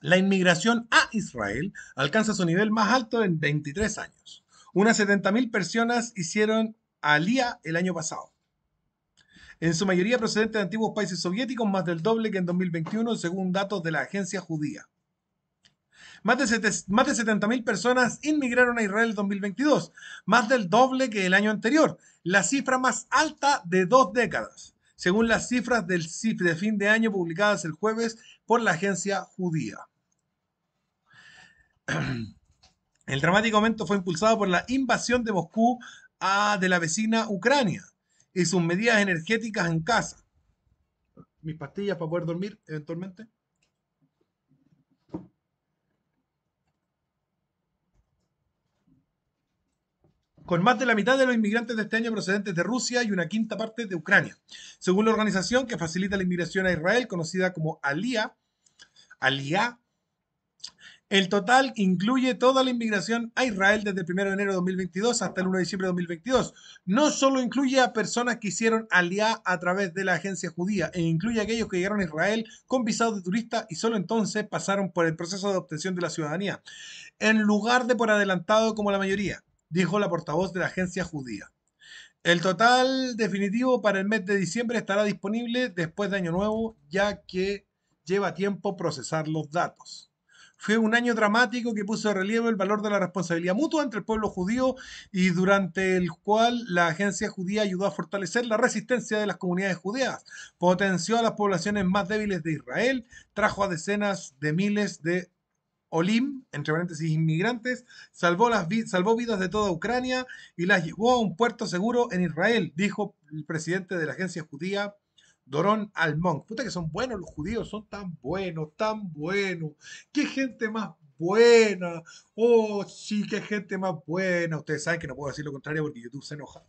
La inmigración a Israel alcanza su nivel más alto en 23 años. Unas 70.000 personas hicieron alía el año pasado. En su mayoría procedente de antiguos países soviéticos, más del doble que en 2021, según datos de la agencia judía. Más de, 70.000 personas inmigraron a Israel en 2022, más del doble que el año anterior, la cifra más alta de dos décadas según las cifras del CIF de fin de año publicadas el jueves por la agencia judía. [clears throat] El dramático aumento fue impulsado por la invasión de Moscú a, de la vecina Ucrania y sus medidas energéticas en casa. ¿Mis pastillas para poder dormir eventualmente? con más de la mitad de los inmigrantes de este año procedentes de Rusia y una quinta parte de Ucrania. Según la organización que facilita la inmigración a Israel, conocida como ALIA, el total incluye toda la inmigración a Israel desde el 1 de enero de 2022 hasta el 1 de diciembre de 2022. No solo incluye a personas que hicieron aliá a través de la agencia judía, e incluye a aquellos que llegaron a Israel con visado de turista y solo entonces pasaron por el proceso de obtención de la ciudadanía, en lugar de por adelantado como la mayoría dijo la portavoz de la agencia judía. El total definitivo para el mes de diciembre estará disponible después de Año Nuevo, ya que lleva tiempo procesar los datos. Fue un año dramático que puso de relieve el valor de la responsabilidad mutua entre el pueblo judío y durante el cual la agencia judía ayudó a fortalecer la resistencia de las comunidades judías, potenció a las poblaciones más débiles de Israel, trajo a decenas de miles de Olim, entre paréntesis, inmigrantes, salvó, las salvó vidas de toda Ucrania y las llevó a un puerto seguro en Israel, dijo el presidente de la agencia judía, Doron Almon, Puta que son buenos los judíos, son tan buenos, tan buenos. Qué gente más buena. Oh, sí, qué gente más buena. Ustedes saben que no puedo decir lo contrario porque YouTube se enoja.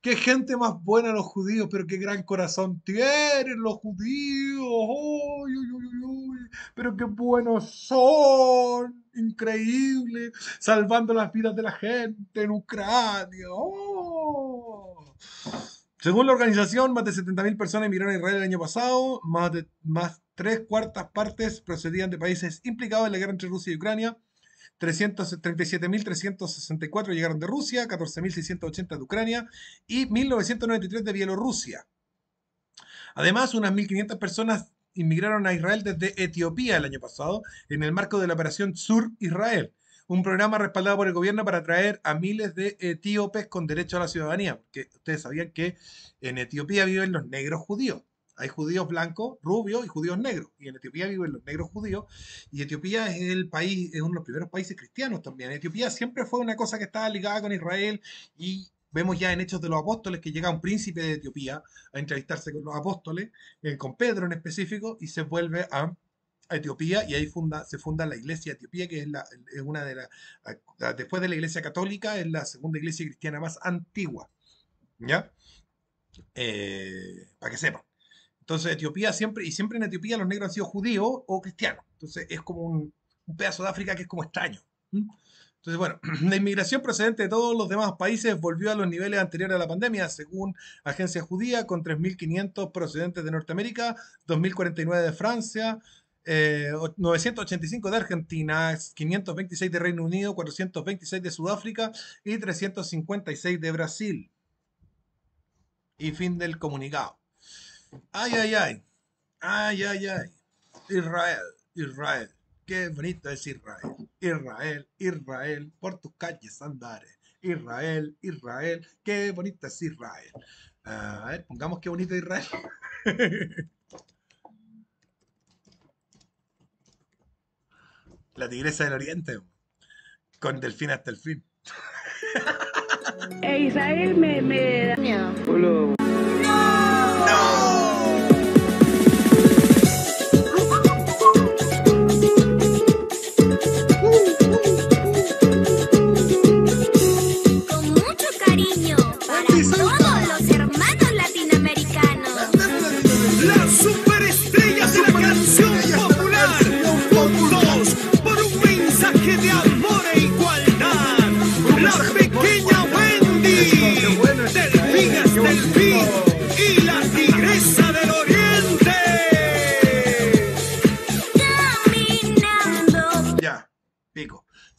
Qué gente más buena los judíos, pero qué gran corazón tienen los judíos. pero qué buenos son. Increíble. Salvando las vidas de la gente en Ucrania. Oh. Según la organización, más de 70.000 personas emigraron a Israel el año pasado. Más, de, más tres cuartas partes procedían de países implicados en la guerra entre Rusia y Ucrania. 37.364 llegaron de Rusia, 14.680 de Ucrania y 1.993 de Bielorrusia. Además, unas 1.500 personas inmigraron a Israel desde Etiopía el año pasado en el marco de la operación Sur Israel, un programa respaldado por el gobierno para atraer a miles de etíopes con derecho a la ciudadanía, porque ustedes sabían que en Etiopía viven los negros judíos. Hay judíos blancos, rubios y judíos negros. Y en Etiopía viven los negros judíos. Y Etiopía es el país, es uno de los primeros países cristianos también. Etiopía siempre fue una cosa que estaba ligada con Israel y vemos ya en Hechos de los Apóstoles que llega un príncipe de Etiopía a entrevistarse con los apóstoles, eh, con Pedro en específico, y se vuelve a Etiopía y ahí se funda la iglesia de Etiopía, que es, una de las, después de la iglesia católica, es la segunda iglesia cristiana más antigua. ¿Ya? Eh, para que sepan. Entonces, Etiopía siempre, y siempre en Etiopía los negros han sido judíos o cristianos. Entonces, es como un, pedazo de África que es como extraño. Entonces, bueno, [clears throat] la inmigración procedente de todos los demás países volvió a los niveles anteriores a la pandemia, según Agencia Judía, con 3.500 procedentes de Norteamérica, 2.049 de Francia, 985 eh, de Argentina, 526 de Reino Unido, 426 de Sudáfrica y 356 de Brasil. Y fin del comunicado. Ay, ay, ay. Ay, ay, ay. Israel, Israel. Qué bonito es Israel. Israel, Israel. Por tus calles andares Israel, Israel. Qué bonito es Israel. a ver, pongamos qué bonito Israel. [laughs] La tigresa del oriente. Con delfín hasta el fin. Eh, Israel me, me da miedo. No. [laughs]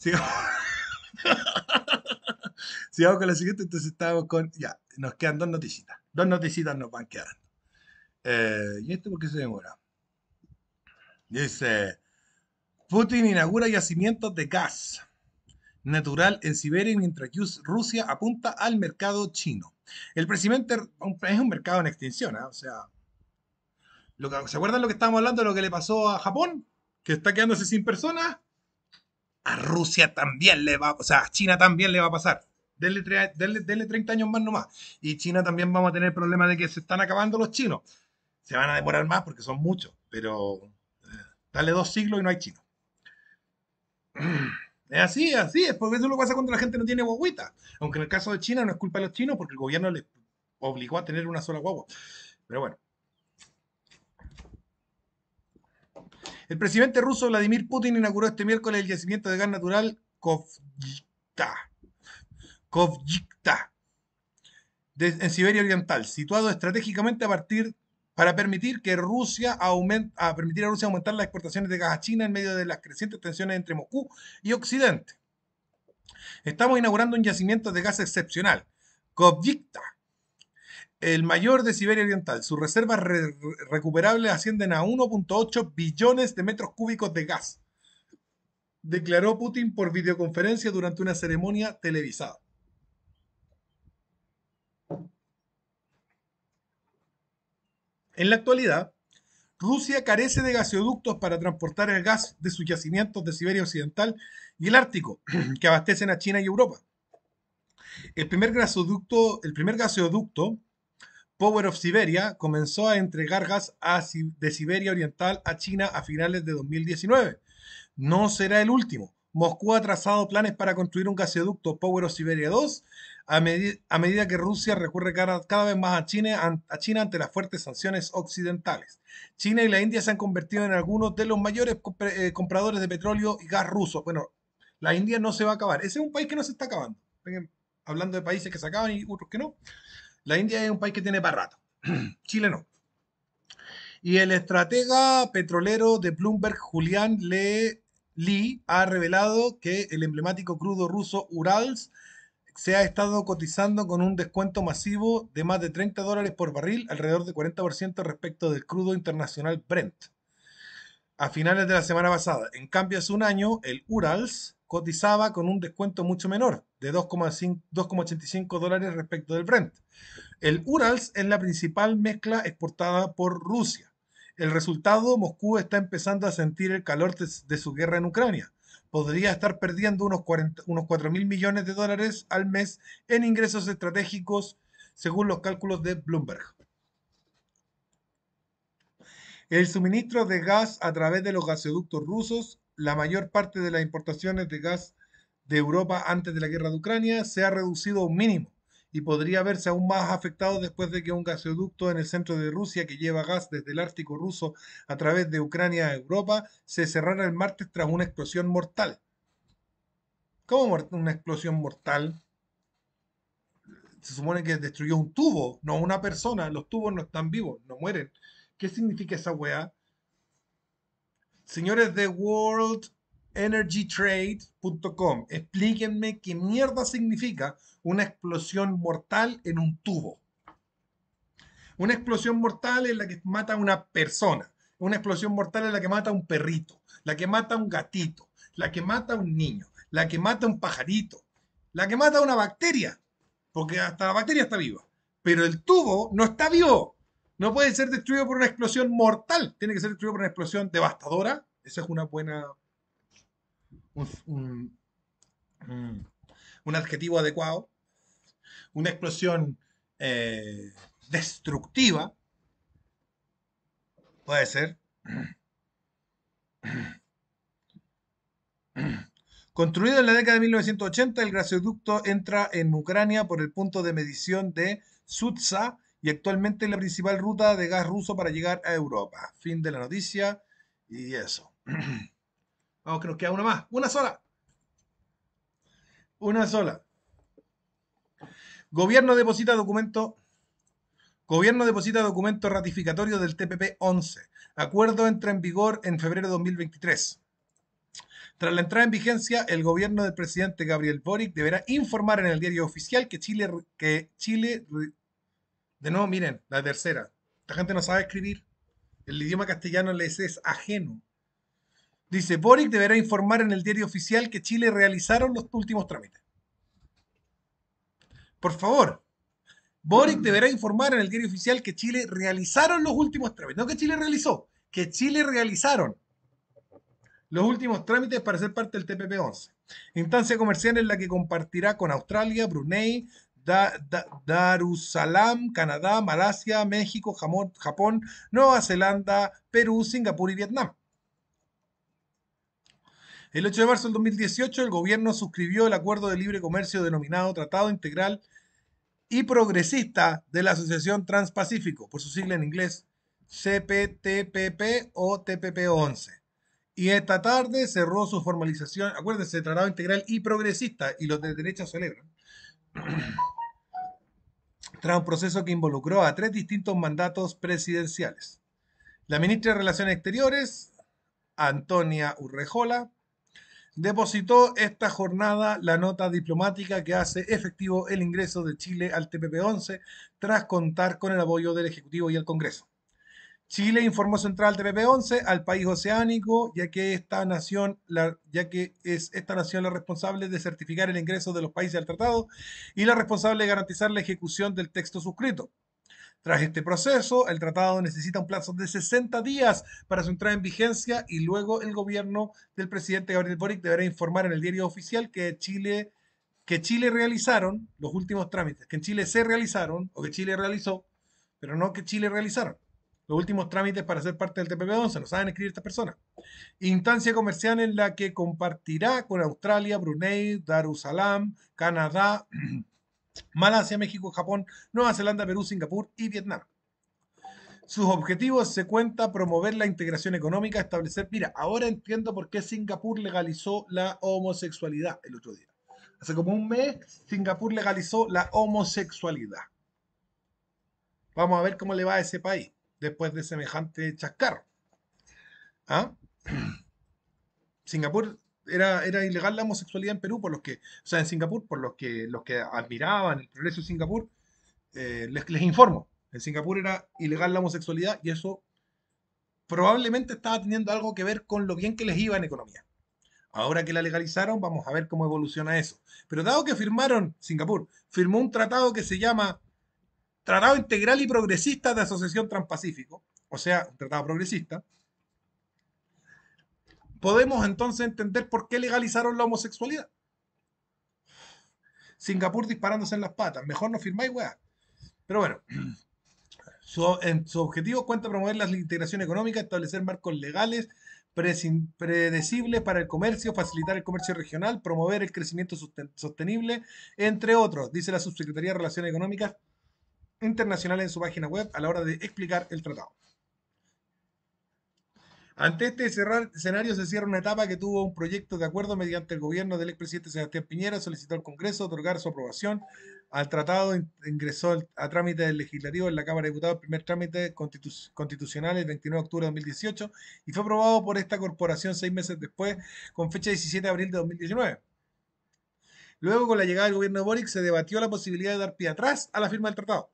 sigamos. con la siguiente. Entonces estamos con. Ya, nos quedan dos noticitas. Dos noticitas nos van quedando. Eh, ¿Y esto por qué se demora? Dice: Putin inaugura yacimientos de gas natural en Siberia mientras Rusia apunta al mercado chino. El presidente es un mercado en extinción, ¿ah? o sea, ¿se acuerdan lo que estábamos hablando de lo que le pasó a Japón? Que está quedándose sin personas a Rusia también le va, o sea, a China también le va a pasar. Denle, 30 años más nomás. Y China también vamos a tener el problema de que se están acabando los chinos. Se van a demorar más porque son muchos, pero eh, dale dos siglos y no hay chinos. [clears throat] Es así, así es, porque eso es lo que pasa cuando la gente no tiene guaguita. Aunque en el caso de China no es culpa de los chinos porque el gobierno les obligó a tener una sola guagua. Pero bueno. El presidente ruso Vladimir Putin inauguró este miércoles el yacimiento de gas natural Kovykta, en Siberia Oriental, situado estratégicamente a partir para permitir que a permitir a Rusia aumentar las exportaciones de gas a China en medio de las crecientes tensiones entre Moscú y Occidente. Estamos inaugurando un yacimiento de gas excepcional. Kovykta el mayor de Siberia Oriental. Sus reservas recuperables ascienden a 1.8 billones de metros cúbicos de gas, declaró Putin por videoconferencia durante una ceremonia televisada. En la actualidad, Rusia carece de gasoductos para transportar el gas de sus yacimientos de Siberia Occidental y el Ártico, [clears throat] que abastecen a China y Europa. El primer gasoducto, el primer gasoducto Power of Siberia comenzó a entregar gas de Siberia Oriental a China a finales de 2019. No será el último. Moscú ha trazado planes para construir un gasoducto Power of Siberia 2 a, medida que Rusia recurre cada, vez más a China, ante las fuertes sanciones occidentales. China y la India se han convertido en algunos de los mayores eh, compradores de petróleo y gas ruso. Bueno, la India no se va a acabar. Ese es un país que no se está acabando. Hablando de países que se acaban y otros que no. La India es un país que tiene para [clears throat] Chile no. Y el estratega petrolero de Bloomberg, Julián Le Lee, ha revelado que el emblemático crudo ruso Urals se ha estado cotizando con un descuento masivo de más de 30 dólares por barril, alrededor de 40% respecto del crudo internacional Brent, a finales de la semana pasada. En cambio, hace un año, el Urals cotizaba con un descuento mucho menor, de 2,85 dólares respecto del Brent. El Urals es la principal mezcla exportada por Rusia. El resultado, Moscú está empezando a sentir el calor de, su guerra en Ucrania. Podría estar perdiendo unos, unos 4 mil millones de dólares al mes en ingresos estratégicos, según los cálculos de Bloomberg. El suministro de gas a través de los gasoductos rusos la mayor parte de las importaciones de gas de Europa antes de la guerra de Ucrania se ha reducido a un mínimo y podría verse aún más afectado después de que un gasoducto en el centro de Rusia que lleva gas desde el Ártico ruso a través de Ucrania a Europa se cerrara el martes tras una explosión mortal. ¿Cómo una explosión mortal? Se supone que destruyó un tubo, no una persona. Los tubos no están vivos, no mueren. ¿Qué significa esa weá? Señores de worldenergytrade.com, explíquenme qué mierda significa una explosión mortal en un tubo. Una explosión mortal es la que mata a una persona. Una explosión mortal es la que mata a un perrito, la que mata a un gatito, la que mata a un niño, la que mata a un pajarito, la que mata a una bacteria, porque hasta la bacteria está viva. Pero el tubo no está vivo no puede ser destruido por una explosión mortal, tiene que ser destruido por una explosión devastadora. Esa es una buena. Un, adjetivo adecuado. Una explosión eh, destructiva. Puede ser. Construido en la década de 1980, el gasoducto entra en Ucrania por el punto de medición de Sutsa y actualmente es la principal ruta de gas ruso para llegar a Europa. Fin de la noticia y eso. [clears throat] Vamos que nos queda una más, una sola. Una sola. Gobierno deposita documento. Gobierno deposita documento ratificatorio del TPP-11. Acuerdo entra en vigor en febrero de 2023. Tras la entrada en vigencia, el gobierno del presidente Gabriel Boric deberá informar en el diario oficial que Chile, que Chile de nuevo, miren, la tercera. Esta gente no sabe escribir. El idioma castellano les es ajeno. Dice, Boric deberá informar en el diario oficial que Chile realizaron los últimos trámites. Por favor, Boric mm. deberá informar en el diario oficial que Chile realizaron los últimos trámites. No que Chile realizó, que Chile realizaron los últimos trámites para ser parte del TPP-11. Instancia comercial en la que compartirá con Australia, Brunei, Darussalam, Canadá, Malasia, México, Japón, Nueva Zelanda, Perú, Singapur y Vietnam. El 8 de marzo del 2018, el gobierno suscribió el acuerdo de libre comercio denominado Tratado Integral y Progresista de la Asociación Transpacífico, por su sigla en inglés CPTPP o TPP-11. Y esta tarde cerró su formalización, acuérdense, Tratado Integral y Progresista, y los de derecha celebran [clears throat] tras un proceso que involucró a tres distintos mandatos presidenciales. La ministra de Relaciones Exteriores, Antonia Urrejola, depositó esta jornada la nota diplomática que hace efectivo el ingreso de Chile al TPP-11 tras contar con el apoyo del Ejecutivo y el Congreso. Chile informó Central de bb 11 al país oceánico, ya que, esta nación, ya que es esta nación la responsable de certificar el ingreso de los países al tratado y la responsable de garantizar la ejecución del texto suscrito. Tras este proceso, el tratado necesita un plazo de 60 días para su entrada en vigencia y luego el gobierno del presidente Gabriel Boric deberá informar en el diario oficial que Chile, que Chile realizaron los últimos trámites, que en Chile se realizaron o que Chile realizó, pero no que Chile realizaron los últimos trámites para ser parte del TPP-11, lo saben escribir estas personas. Instancia comercial en la que compartirá con Australia, Brunei, Darussalam, Canadá, [clears throat] Malasia, México, Japón, Nueva Zelanda, Perú, Singapur y Vietnam. Sus objetivos se cuenta promover la integración económica, establecer, mira, ahora entiendo por qué Singapur legalizó la homosexualidad el otro día. Hace como un mes Singapur legalizó la homosexualidad. Vamos a ver cómo le va a ese país después de semejante chascarro. ¿ah? [clears throat] Singapur era, era, ilegal la homosexualidad en Perú por los que, o sea, en Singapur, por los que los que admiraban el progreso de Singapur, eh, les, les, informo, en Singapur era ilegal la homosexualidad y eso probablemente estaba teniendo algo que ver con lo bien que les iba en economía. Ahora que la legalizaron, vamos a ver cómo evoluciona eso. Pero dado que firmaron, Singapur firmó un tratado que se llama Tratado Integral y Progresista de Asociación Transpacífico, o sea, un tratado progresista, podemos entonces entender por qué legalizaron la homosexualidad. Singapur disparándose en las patas, mejor no firmáis weá. Pero bueno, [clears throat] su, su objetivo cuenta promover la integración económica, establecer marcos legales predecibles para el comercio, facilitar el comercio regional, promover el crecimiento sostenible, entre otros, dice la Subsecretaría de Relaciones Económicas Internacional en su página web a la hora de explicar el tratado. Ante este escenario se cierra una etapa que tuvo un proyecto de acuerdo mediante el gobierno del expresidente Sebastián Piñera, solicitó al Congreso otorgar su aprobación al tratado, ingresó a trámite del legislativo en la Cámara de Diputados, primer trámite constitucional el 29 de octubre de 2018 y fue aprobado por esta corporación seis meses después, con fecha 17 de abril de 2019. Luego, con la llegada del gobierno de Boric, se debatió la posibilidad de dar pie atrás a la firma del tratado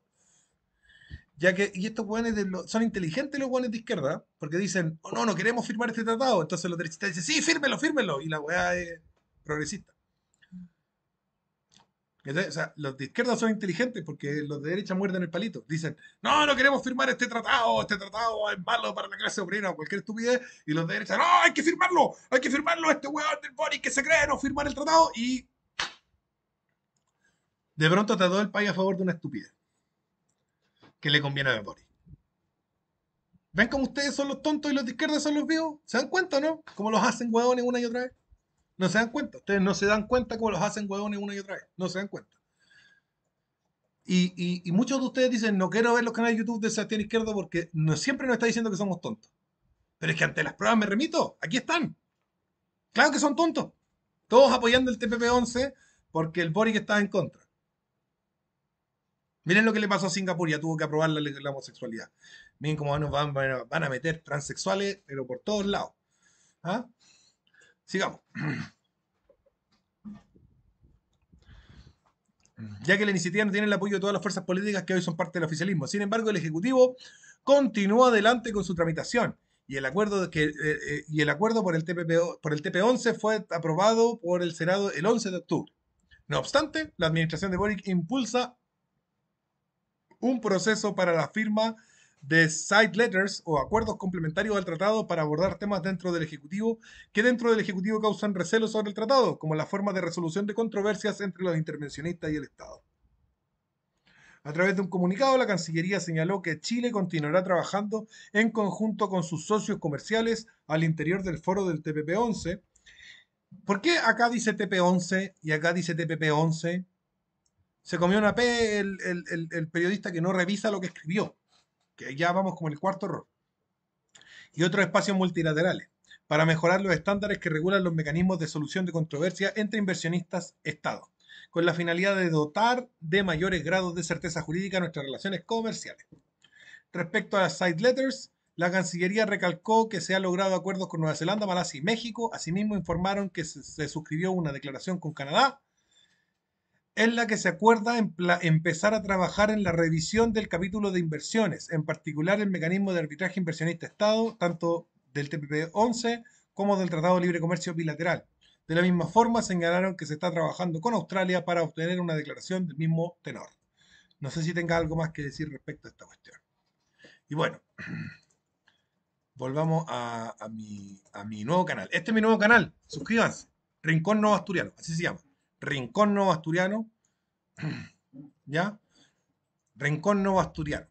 ya que y estos hueones son inteligentes los hueones de izquierda, porque dicen, oh, no, no queremos firmar este tratado, entonces los derechistas dicen, sí, fírmelo, fírmelo, y la hueá es progresista. o sea, los de izquierda son inteligentes porque los de derecha muerden el palito. Dicen, no, no queremos firmar este tratado, este tratado es malo para la clase obrera o cualquier estupidez. Y los de derecha, no, hay que firmarlo, hay que firmarlo, este weón del Boris que se cree no firmar el tratado. Y de pronto trató el país a favor de una estupidez que le conviene a Boris. ¿Ven cómo ustedes son los tontos y los de izquierda son los vivos? ¿Se dan cuenta, no? Cómo los hacen huevones una y otra vez. No se dan cuenta. Ustedes no se dan cuenta cómo los hacen huevones una y otra vez. No se dan cuenta. Y, muchos de ustedes dicen, no quiero ver los canales de YouTube de Sebastián Izquierdo porque siempre nos está diciendo que somos tontos. Pero es que ante las pruebas me remito. Aquí están. Claro que son tontos. Todos apoyando el TPP-11 porque el Boric estaba en contra. Miren lo que le pasó a Singapur, ya tuvo que aprobar la, homosexualidad. Miren cómo van, a meter transexuales, pero por todos lados. ¿Ah? Sigamos. Ya que la iniciativa no tiene el apoyo de todas las fuerzas políticas que hoy son parte del oficialismo. Sin embargo, el Ejecutivo continúa adelante con su tramitación y el acuerdo, que, eh, eh, el acuerdo por, el TPP, por el TP11 fue aprobado por el Senado el 11 de octubre. No obstante, la administración de Boric impulsa un proceso para la firma de side letters o acuerdos complementarios al tratado para abordar temas dentro del Ejecutivo que dentro del Ejecutivo causan recelos sobre el tratado, como la forma de resolución de controversias entre los intervencionistas y el Estado. A través de un comunicado, la Cancillería señaló que Chile continuará trabajando en conjunto con sus socios comerciales al interior del foro del TPP-11. ¿Por qué acá dice TP-11 y acá dice TPP-11? se comió una P el, periodista que no revisa lo que escribió, que ya vamos como el cuarto error. Y otros espacios multilaterales, para mejorar los estándares que regulan los mecanismos de solución de controversia entre inversionistas estados con la finalidad de dotar de mayores grados de certeza jurídica nuestras relaciones comerciales. Respecto a las side letters, la Cancillería recalcó que se han logrado acuerdos con Nueva Zelanda, Malasia y México. Asimismo, informaron que se suscribió una declaración con Canadá es la que se acuerda empezar a trabajar en la revisión del capítulo de inversiones, en particular el mecanismo de arbitraje inversionista-Estado, tanto del TPP-11 como del Tratado de Libre Comercio Bilateral. De la misma forma, señalaron que se está trabajando con Australia para obtener una declaración del mismo tenor. No sé si tenga algo más que decir respecto a esta cuestión. Y bueno, [clears throat] volvamos a, mi, a mi nuevo canal. Este es mi nuevo canal, suscríbanse. Rincón Nuevo Asturiano, así se llama. Rincón Nuevo Asturiano, [clears throat] ¿ya? Rincón Nuevo Asturiano.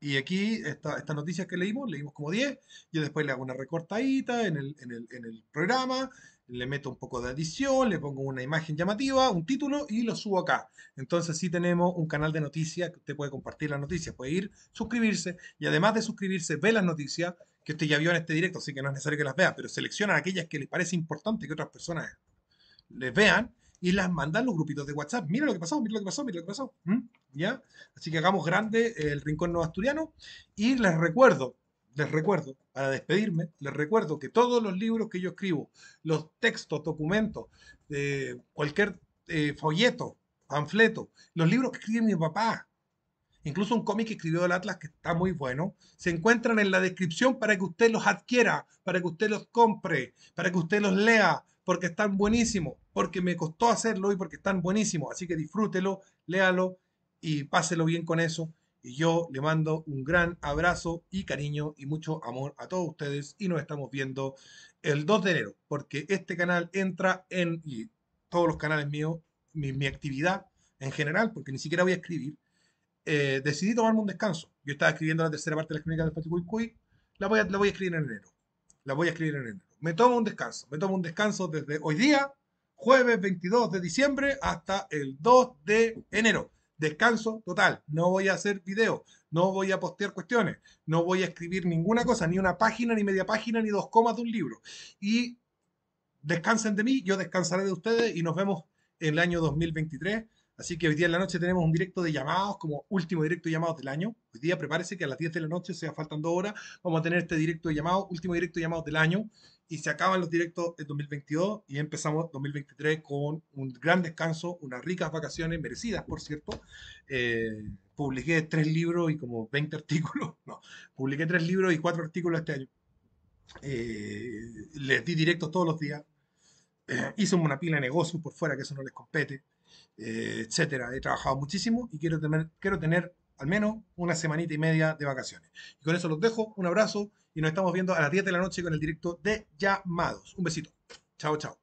Y aquí, estas esta noticias que leímos, leímos como 10, yo después le hago una recortadita en el, en el, programa, le meto un poco de adición, le pongo una imagen llamativa, un título y lo subo acá. Entonces sí tenemos un canal de noticias, que usted puede compartir las noticias, puede ir, suscribirse y además de suscribirse, ve las noticias que usted ya vio en este directo, así que no es necesario que las vea, pero selecciona aquellas que le parece importante que otras personas les vean y las mandan los grupitos de WhatsApp. Mira lo que pasó, mira lo que pasó, mira lo que pasó. ¿Mm? ¿Ya? Así que hagamos grande el Rincón no Asturiano y les recuerdo, les recuerdo, para despedirme, les recuerdo que todos los libros que yo escribo, los textos, documentos, eh, cualquier eh, folleto, panfleto, los libros que escribe mi papá, incluso un cómic que escribió el Atlas que está muy bueno, se encuentran en la descripción para que usted los adquiera, para que usted los compre, para que usted los lea, porque están buenísimos, porque me costó hacerlo y porque están buenísimos. Así que disfrútelo, léalo y páselo bien con eso. Y yo le mando un gran abrazo y cariño y mucho amor a todos ustedes y nos estamos viendo el 2 de enero, porque este canal entra en, todos los canales míos, mi, actividad en general, porque ni siquiera voy a escribir, eh, decidí tomarme un descanso. Yo estaba escribiendo la tercera parte de la crónica del Patrick Cuy, la voy, a, la voy a escribir en enero. La voy a escribir en enero me tomo un descanso. Me tomo un descanso desde hoy día, jueves 22 de diciembre, hasta el 2 de enero. Descanso total. No voy a hacer video, no voy a postear cuestiones, no voy a escribir ninguna cosa, ni una página, ni media página, ni dos comas de un libro. Y descansen de mí, yo descansaré de ustedes y nos vemos en el año 2023. Así que hoy día en la noche tenemos un directo de llamados, como último directo de llamados del año. Hoy día prepárese que a las 10 de la noche, sea faltando horas, vamos a tener este directo de llamados, último directo de llamados del año y se acaban los directos en 2022 y empezamos 2023 con un gran descanso, unas ricas vacaciones merecidas, por cierto. Eh, publiqué tres libros y como 20 artículos, [laughs] no, publiqué tres libros y cuatro artículos este año. Eh, les di directos todos los días. Eh, hice una pila de negocios por fuera que eso no les compete, etcétera. He trabajado muchísimo y quiero tener, quiero tener al menos una semanita y media de vacaciones. Y con eso los dejo, un abrazo y nos estamos viendo a las 10 de la noche con el directo de llamados. Un besito. Chao, chao.